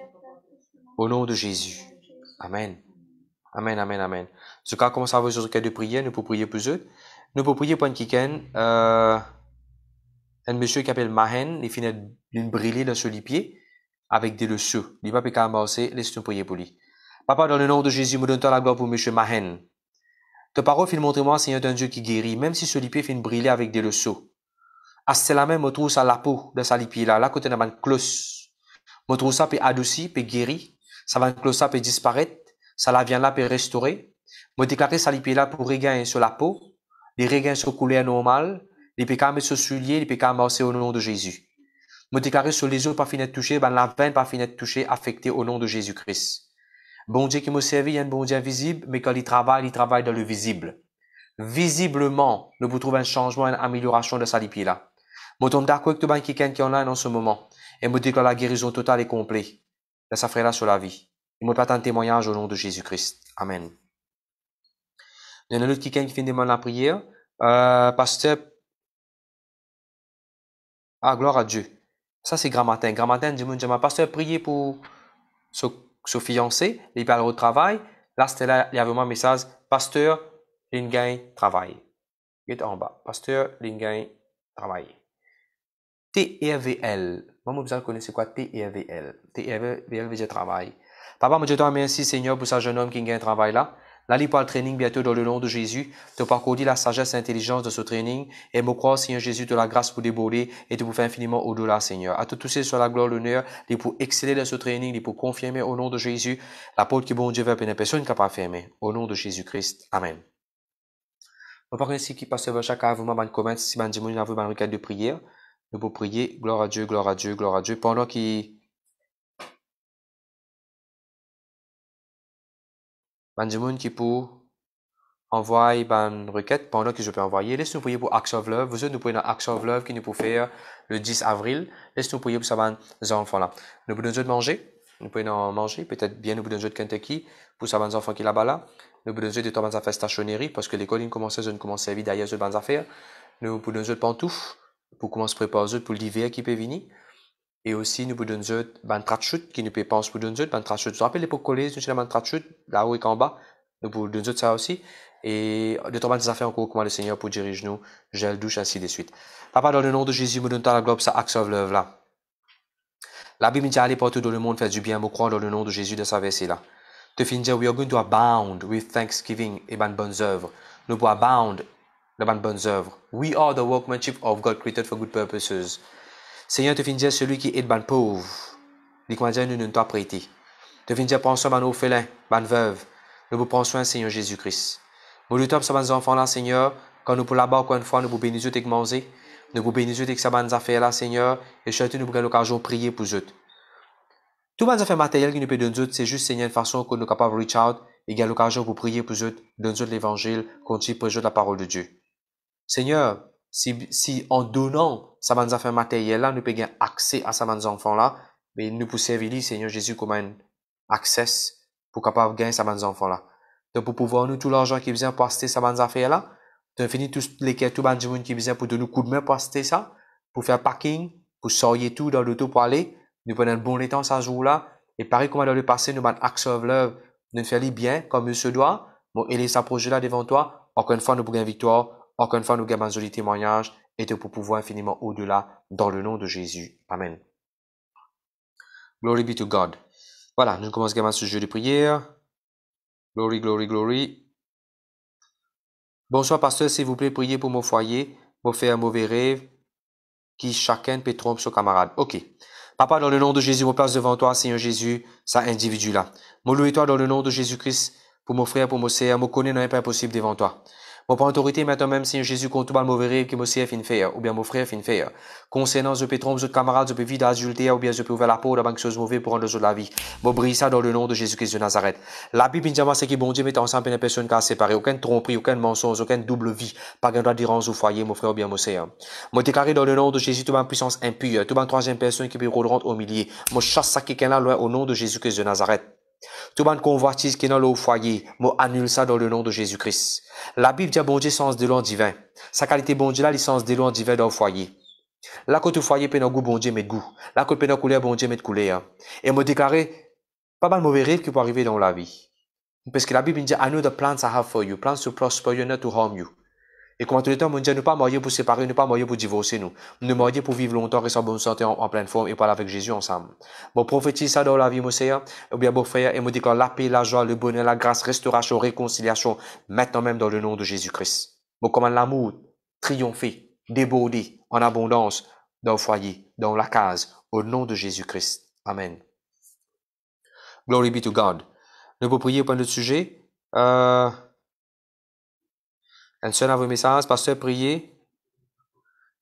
au nom de Jésus. Amen. Amen, amen, amen. Ce cas, comment ça va sur cas de prière, nous pouvons prier pour eux. Nous pouvons prier pour un quelqu'un, euh, un monsieur qui appelle Mahen, il finit d'une brûlée dans ce pied avec des leçons. Il va pas amasser, laisse-nous prier pour lui. Papa, dans le nom de Jésus, me donne-toi la gloire pour monsieur Mahen. Ta parole, fait montre-moi, Seigneur, d'un Dieu qui guérit, même si ce lit-pied fait une brûler avec des leçons. À ah, cela même, me trouve ça la peau de sa lipier là, là, côté de la close. Je trouve ça, puis adouci, puis guéri ça va le ça peut disparaître, ça la vient là pour restaurer. Moi déclarer ça là pour regain sur la peau, les sont sur couleur normale, les pécans mettre sur soulier, les sont amorcés au nom de Jésus. Moi déclarer sur les yeux pas finir touchés, ben la veine pas finir touchée affectée au nom de Jésus Christ. Bon Dieu qui me servi, il y a un bon Dieu invisible, mais quand il travaille, il travaille dans le visible. Visiblement, nous vous trouvons un changement, une amélioration de sa là. Je tombe d'accord avec tout le monde qui est en ce moment. Et me que la guérison totale et complète de sa frère sur la vie. Il me un témoignage au nom de Jésus-Christ. Amen. Il y en a un autre qui finit de la prière. Euh, pasteur. Ah, gloire à Dieu. Ça, c'est grand matin. Grand matin, du me dit, pasteur, prier pour ce fiancé. Il parle au travail. Là, c'était là, il y avait un message. Pasteur, Lingain, travaille. Il est en bas. Pasteur, Lingain, travaille. E l moi, je vous quoi? TRVL, e e veut dire travail. Papa, je te remercie, Seigneur, pour ce jeune homme qui a un travail là. L'aller par le training bientôt dans le nom de Jésus, te parcourir la sagesse et l'intelligence de ce training, et me crois, Seigneur Jésus, de la grâce pour déborder et de vous faire infiniment au-delà, Seigneur. À te qui sur la gloire, l'honneur, les pour exceller dans ce training, les pour confirmer au nom de Jésus, la porte qui bon Dieu vers une personne qui n'a pas fermé. Au nom de Jésus-Christ. Amen. Vous qui passe de prière, nous pouvons prier, gloire à Dieu, gloire à Dieu, gloire à Dieu, pendant qu'il ben qui pour envoyer ben une requête pendant que je peux envoyer laissez nous prier pour Acts of Love vous êtes nous pouvez dans Acts of Love qui nous peut faire le 10 avril laissez nous prier pour ça enfants là nous pouvons nous manger nous pouvons manger peut-être bien nous pouvons nous de Kentucky pour ça enfants qui là-bas là nous pouvons nous de tomber affaires stationnerie parce que l'école commençait je ne commençais à vivre d'ailleurs je affaires nous pouvons nous de pantoufles pour comment se préparer pour l'hiver qui peut venir. Et aussi, nous pouvons donner une trachute qui nous peut penser pour donner une traite Vous vous rappelle l'époque collée, nous avons une trachute, là-haut et en bas. Nous pouvons donner ça aussi. Et de temps des affaires encore, comment le Seigneur pour diriger nous, gel, douche, ainsi de suite. Papa, dans le nom de Jésus, nous donne la globe, ça axe l'œuvre là. La Bible dit aller partout dans le monde faire du bien, vous croire dans le nom de Jésus de sa verset là. De finir, we are going to abound with thanksgiving et bonnes œuvres. Nous pouvons abound de bonnes, œuvres. We are the workmanship of God created for good purposes. Seigneur, tu finissais celui qui est de bonnes pauvres. L'Iquandien, nous ne t'as prêté. Tu finissais prendre soin de nos félins, nos veuves. Nous vous prenons soin, Seigneur Jésus-Christ. Nous luttons pour nos enfants là, Seigneur. Quand nous pour là-bas, encore une fois, nous vous bénissons et manger. Nous vous bénissons et ça bonnes affaires là, Seigneur. Et surtout, nous prenons l'occasion de prier pour eux. Tout les affaires matérielles qui nous peut donner, c'est juste, Seigneur, une façon que nous sommes capables de reach out et gagner l'occasion pour prier pour eux, donner l'évangile, continuer pour eux la parole de Dieu. Seigneur, si, si en donnant sa bande affaire matérielle là, nous pouvons accès à sa enfants là, mais nous pouvons servir, Seigneur Jésus, comme un accès pour capable gagner sa enfants là. Donc, pour pouvoir nous, tout l'argent qui vient passer sa ces affaire là, de finir tous les quêtes, tout le monde qui vient pour donner un coup de main pour acheter ça, pour faire parking, pour sortir tout dans l'auto pour aller, nous prenons un bon temps ce jour-là, et pareil comme dans le passé, nous mettons accès of love, nous faisons bien, comme il se doit, bon, et les projet là devant toi, encore une fois, nous pouvons une victoire encore une fois, nous gardons joli témoignage et de pour pouvoir infiniment au-delà dans le nom de Jésus. Amen. Glory be to God. Voilà, nous commençons également ce jeu de prière. Glory, glory, glory. Bonsoir, pasteur, s'il vous plaît, priez pour mon foyer, pour faire un mauvais rêve, qui chacun peut tromper son camarade. Ok. Papa, dans le nom de Jésus, me place devant toi, Seigneur Jésus, ça individu-là. Me loue toi dans le nom de Jésus-Christ, pour mon frère, pour mon sœur, me n'est pas impossible devant toi. Mon autorité, maintenant même si Jésus compte tout le mauvais qui me chef fin faire, euh, ou bien mon frère fin faire. Euh, concernant, je peux tromper, je peux camarade, je peux vivre d'adultère, ou bien je peux ouvrir la peau de quelque chose mauvais pour rendre de la vie. Moi, brise ça dans le nom de Jésus-Christ de Nazareth. La Bible, moi, c'est que bon Dieu met ensemble une personne qui a séparé. Aucune tromperie, aucun mensonge, aucune double vie. Pas qu'un droit au foyer, mon frère, ou bien mon sœur. Moi, déclaré dans le nom de Jésus, toute ma puissance impure, toute ma troisième personne qui peut rendre au milieu. Moi, chasse ça quelqu'un là loin au nom de Jésus-Christ de Nazareth. Tout le monde convoitise qui est dans le foyer, moi annule ça dans le nom de Jésus-Christ. La Bible dit bon Dieu sens de l'an divin. Sa qualité bon Dieu là, licence de l'an divin dans le foyer. Là côte tout foyer peut goût bon Dieu met goût. Là que peut couleur bon Dieu met couleur. Et me déclarer pas mal mauvais rêves qui peuvent arriver dans la vie. Parce que la Bible dit I know the plans I have for you, plans to prosper you, not to harm you. Et tout le temps, on dit ne pas marier pour séparer, ne pas marier pour divorcer, nous. Ne marier pour vivre longtemps, rester en bonne santé, en, pleine forme et parler avec Jésus ensemble. Bon, prophétie, ça dans la vie, mon Seigneur. Ou bien, frère, et me dit que la paix, la joie, le bonheur, la grâce, restauration, réconciliation, maintenant même dans le nom de Jésus-Christ. Bon, comment l'amour triompher, déborder en abondance dans le foyer, dans la case, au nom de Jésus-Christ. Amen. Glory be to God. Nous pouvons prier pas de sujet. Euh, en se vos messages, mesans, pastor qui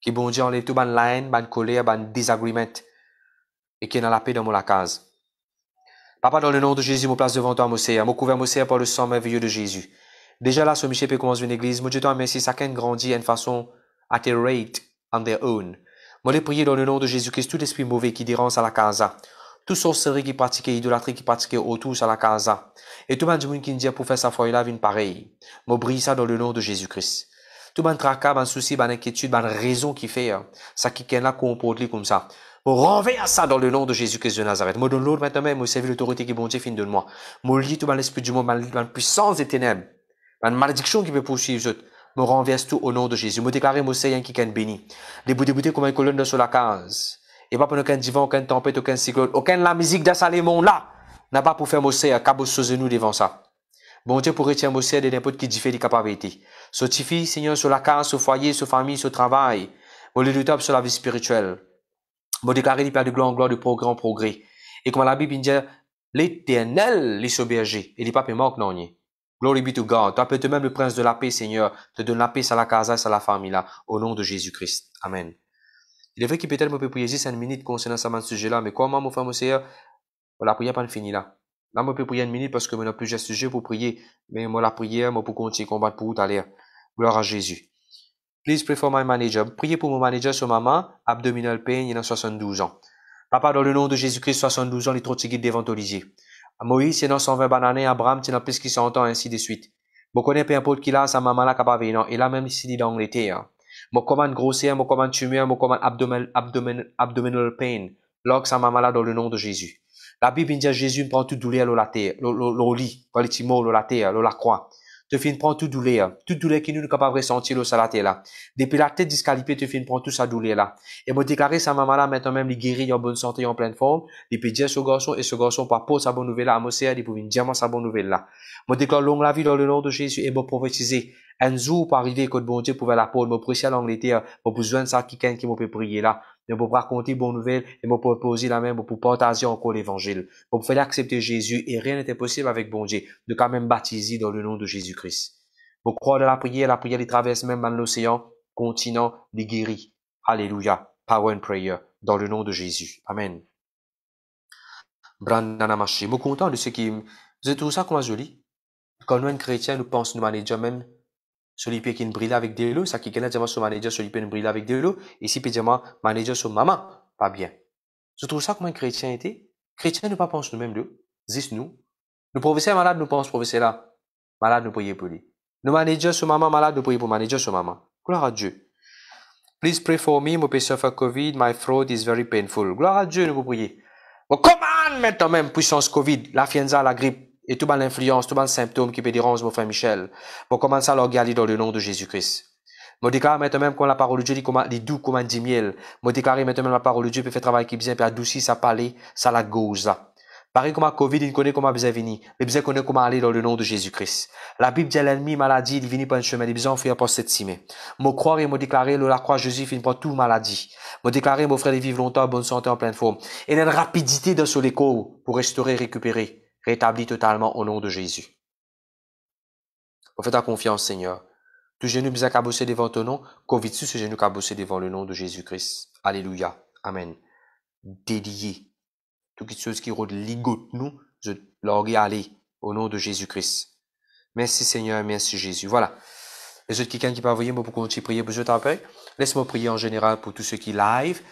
ki bon di anlev tout ban laine, ban colère, ban disagreement, qui ki nan la paix dans mon la Papa, dans le nom de Jésus, me place devant toi, mon Seigneur. Mon couvert, mon Seigneur, par le sang merveilleux de Jésus. Déjà là, ce Michel peut commencer une église. Mon Dieu, toi, merci, chacun grandit d'une façon à en rate on their own. Je les prier dans le nom de Jésus-Christ, tout esprit mauvais qui dérange à la casa. Tout sorcellerie qui pratiquait, idolâtrie qui pratiquait autour à la casa. Et tout le monde qui dit pour faire sa foi, il a une pareille. brille ça dans le nom de Jésus-Christ. Tout le monde tracas, ban souci, ban inquiétude, une raison qui fait, hein. ça qui qu'elle a comporte comme ça. Je renverse ça dans le nom de Jésus-Christ de Nazareth. Je donne l'autre maintenant, me servir l'autorité qui bon Dieu fin de moi. Je lis tout mal l'esprit du monde, ma puissance des ténèbres. ma malédiction qui peut poursuivre me renverse tout au nom de Jésus. Me déclarer un qui est béni. le débouté comme une colonne sur la case. Il n'y a pas aucun divan, aucune tempête, aucun cyclone, aucune la musique salé là. N'a pas pour faire Mossé à sous nous devant ça. Bon Dieu pour retirer Mossé de n'importe qui diffère des capacité. S'autifie, Seigneur, sur la case, sur foyer, sur famille, sur travail. lieu le top sur la vie spirituelle. Bon, déclarer les pères de gloire en gloire, de progrès en progrès. Et comme la Bible dit, l'éternel, les berger, et les papes manquent non, Glory be to God. Toi, peut-être même le prince de la paix, Seigneur, te donne la paix à la casa, à la famille, là, au nom de Jésus-Christ. Amen. Il est vrai qu'il peut-être me prier 5 minutes concernant ce sujet-là, mais comment mon frère, Seigneur, la prière pas fini là. Là, je peux prier une minute parce que je n'ai plus de sujet pour prier, mais moi, la prière, je peux continuer à combattre pour tout à l'heure. Gloire à Jésus. Please pray for my manager. Priez pour mon manager, sur maman, abdominal pain, il a 72 ans. Papa, dans le nom de Jésus-Christ, 72 ans, les trop guide devant Moïse, il a 120 bananes, Abraham, il a plus qui s'entend, ainsi de suite. Je connais peu importe qui a, sa maman là, capable, et là, même s'il est dans hein. Mon commande grossière, mon commande tumeur, mon commande abdominal pain. Lorsque sa maman dans le nom de Jésus. La Bible dit Jésus prend toute douleur, la terre, le lit, le la terre, la croix. Tu fin prend toute douleur, tout douleur qui nous pas capable de ressentir le salaté là. Depuis la tête discalipée, tu fin prend toute sa douleur là. Et moi déclarer sa maman là, maintenant même, il guérit, en bonne santé, en pleine forme. Depuis peut ce garçon, et ce garçon, par à sa bonne nouvelle là, à mon il peut dire sa bonne nouvelle là. Moi déclare longue la vie dans le nom de Jésus et moi prophétiser. Un jour, pour arriver, que bon Dieu pouvait la porte, pour prêcher à l'Angleterre, besoin de ça, quelqu'un qui m'a prier là, me pour raconter bonne nouvelle, et me proposer la même, pour partager encore l'évangile. Pour faire accepter Jésus, et rien n'était possible avec bon Dieu, de quand même baptiser dans le nom de Jésus Christ. Pour croire dans la prière, la prière, les traverse même dans l'océan, continent, les guérit. Alléluia. Power and prayer. Dans le nom de Jésus. Amen. brandana Je suis content de ce qui, c'est tout ça qu'on a joli. Quand nous, chrétiens, nous pensons nous manager même, celui qui brille avec des loups, ça qui connaît déjà son manager, celui qui brille avec des loups, et si pyjama manager son maman, pas bien. Je trouve ça comme un chrétien était. Chrétien ne pas pense nous-mêmes de, zis nous. Le professeur malade nous pense, professeur là, malade nous prier pour lui. Le manager son maman malade nous prier pour manager son maman. Gloire à Dieu. Please pray for me, mon patient for COVID, my throat is very painful. Gloire à Dieu, nous vous prier. Bon, comment maintenant même puissance COVID, la fienza, la grippe, et tout mal l'influence, tout bon symptôme qui peut déranger mon frère Michel, pour commencer à l'organiser dans le nom de Jésus-Christ. Je déclare maintenant même quand la parole de Dieu dit comment, dit doux comme dit miel. Je déclare maintenant même la parole de Dieu peut faire travail qui bien, puis adoucir sa palais, ça la gauze. Pareil comme la Covid, il connaît comment bien venir. mais besoin connaît comment aller dans le nom de Jésus-Christ. La Bible dit l'ennemi, maladie, il vient par un chemin. Il besoin faire pour cette cime. Je croire et je déclarer, le la croix Jésus finit pour toute maladie. Je déclarer, mon frère, de vivre longtemps, bonne santé, en pleine forme. Et une rapidité dans ce écho pour restaurer, récupérer. Rétablis totalement au nom de Jésus. On fait ta confiance, Seigneur. Tout genou bien cabossé devant ton nom, convite-tu ce genou cabossé devant le nom de Jésus-Christ. Alléluia. Amen. Dédié. Tout ce chose qui rôde ligote nous, je l'aurai allé au nom de Jésus-Christ. Merci Seigneur, merci Jésus. Voilà. Les autres quelqu'un qui peut envoyer, moi, pour continuer à prier, je Laisse-moi prier en général pour tous ceux qui live.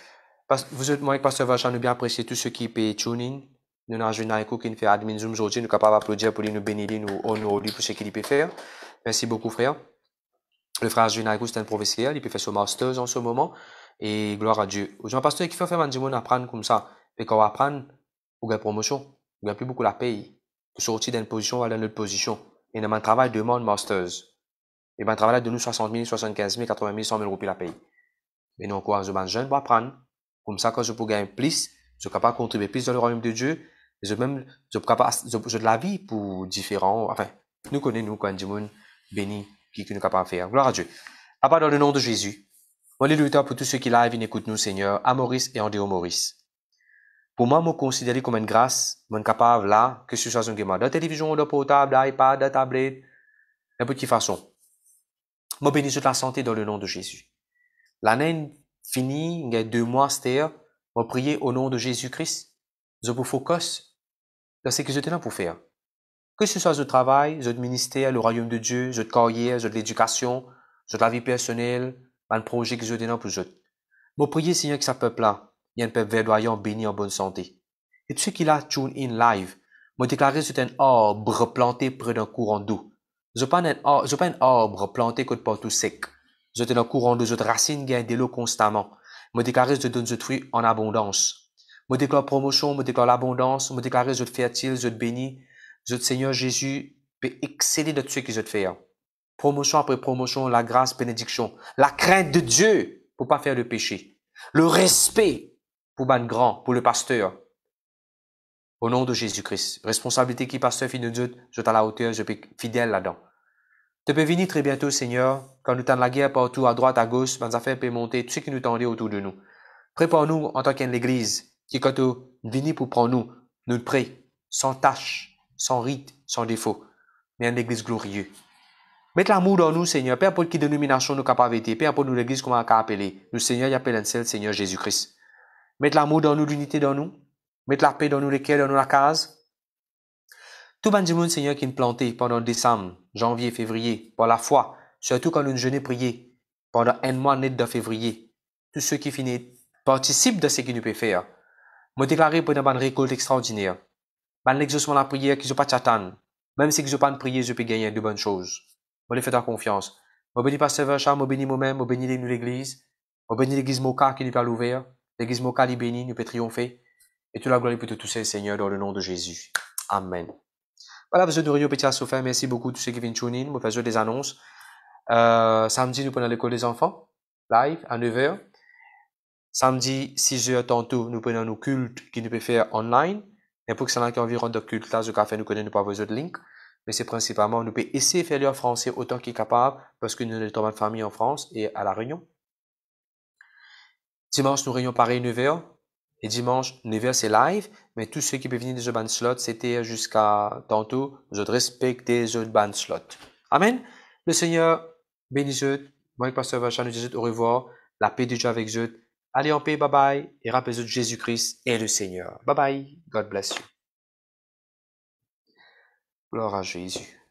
Parce, vous êtes, moi, le Pasteur Vachan, nous bien apprécier tous ceux qui payent tuning, nous avons un qui nous fait admin Zoom aujourd'hui, nous sommes capables d'applaudir pour nous bénir, nous honorer pour ce qu'il peut faire. Merci beaucoup, frère. Le frère Junaïko, c'est un professeur, il peut faire son master en ce moment, et gloire à Dieu. Aujourd'hui, un pasteur qui fait faire un apprendre comme ça, et quand on apprend, on gagne promotion, on gagne plus beaucoup la paye, on sortir d'une position, on va dans position. Et dans mon travail, demande master. Et mon travail, de nous 60 000, 75 000, 80 000, 100 000 euros roupies la paye. Mais nous, encore je jeune pour apprendre, comme ça, quand je peux gagner plus, je suis capable de contribuer plus dans le royaume de Dieu, je même, je, je, je la vie pour différents, enfin, nous connaissons, nous, quand monde béni, qui, qui nous capable faire. Gloire à Dieu. À part dans le nom de Jésus. Alléluia pour tous ceux qui live et écoutent nous, Seigneur, à Maurice et en Maurice. Pour moi, me considérer comme une grâce, mon capable là, que ce soit un gamin de télévision, de portable, iPad de tablette, de petite façon. Moi, bénis toute la santé dans le nom de Jésus. L'année finie, il y a deux mois, c'était, on prier au nom de Jésus-Christ. Je vous focus c'est ce que je là pour faire. Que ce soit le travail, je ministère, le royaume de Dieu, au carrière, de l'éducation, de la vie personnelle, un projet que je là pour je. Mon prier, Seigneur, que ce peuple-là, il y a un peuple verdoyant, béni, en bonne santé. Et tout ce qu'il a tune in live, moi que c'est un arbre planté près d'un courant d'eau. Je pas pas un arbre planté de partout sec. Je dans un courant d'eau, je racine gagne de l'eau constamment. Moi déclarer je donne ce fruits en abondance. Je déclare promotion, je déclare l'abondance, je déclare je te fertile, je te bénis. Je te Seigneur Jésus, peut exceller de ce que je te fais. Hein. Promotion après promotion, la grâce, bénédiction. La crainte de Dieu pour pas faire le péché. Le respect pour Ban Grand, pour le pasteur. Au nom de Jésus-Christ. Responsabilité qui pasteur fille de Dieu, je suis à la hauteur, je suis fidèle là-dedans. Tu peux venir très bientôt, Seigneur, quand nous tendons la guerre partout, à droite, à gauche, nos affaires peuvent monter, tout ce qui nous tendait autour de nous. Prépare-nous en tant qu'Église qui quand vini pour prendre nous, nous prêts sans tâche, sans rite, sans défaut, mais en église glorieuse. Mettez l'amour dans nous, Seigneur, peu importe qui dénomination nous capacités peu importe nous l'église comment on appeler, le Seigneur, il appelle un seul Seigneur Jésus-Christ. Mettez l'amour dans nous, l'unité dans nous, mettez la paix dans nous, les cœurs dans nous, la case. Tout le monde, Seigneur, qui nous planté pendant décembre, janvier, février, pour la foi, surtout quand nous jeûnons prier, pendant un mois net de février, tous ceux qui finissent participent de ce qu'ils nous peuvent faire. Me déclarer pour une récolte extraordinaire. Ban exaucement la prière qui je pas t'attendre. Même si je pas de prier, je peux gagner de bonnes choses. Je les fais ta confiance. Je bénis pasteur je je bénis moi-même, je bénis l'église. Je bénis l'église Moka qui nous pas ouvert. L'église Moka lui bénit, nous peut triompher. Et toute la gloire peut tous ces Seigneur, dans le nom de Jésus. Amen. Voilà, vous êtes de Petit Assofer. Merci beaucoup tous ceux qui viennent tuner. Moi, fais des annonces. Euh, samedi, nous prenons l'école des enfants. Live, à 9h. Samedi, 6 heures tantôt, nous prenons nos cultes qui nous peut faire online. Et pour que ça qui environ de culte là, je café, nous connaissons pas vos autres links. Mais c'est principalement, nous pouvons essayer de faire le français autant qu'il est capable, parce que nous sommes en famille en France et à La Réunion. Dimanche, nous réunions pareil 9h. Et dimanche, 9h, c'est live. Mais tous ceux qui peuvent venir des jeux de slot, c'était jusqu'à tantôt. Je respecte les jeux de slot. Amen. Le Seigneur bénisse Moi, le pasteur Vachan, nous disons au revoir. La paix de Dieu avec vous. Allez en paix, bye bye, et rappelez-vous de Jésus-Christ et le Seigneur. Bye bye, God bless you. Gloire à Jésus.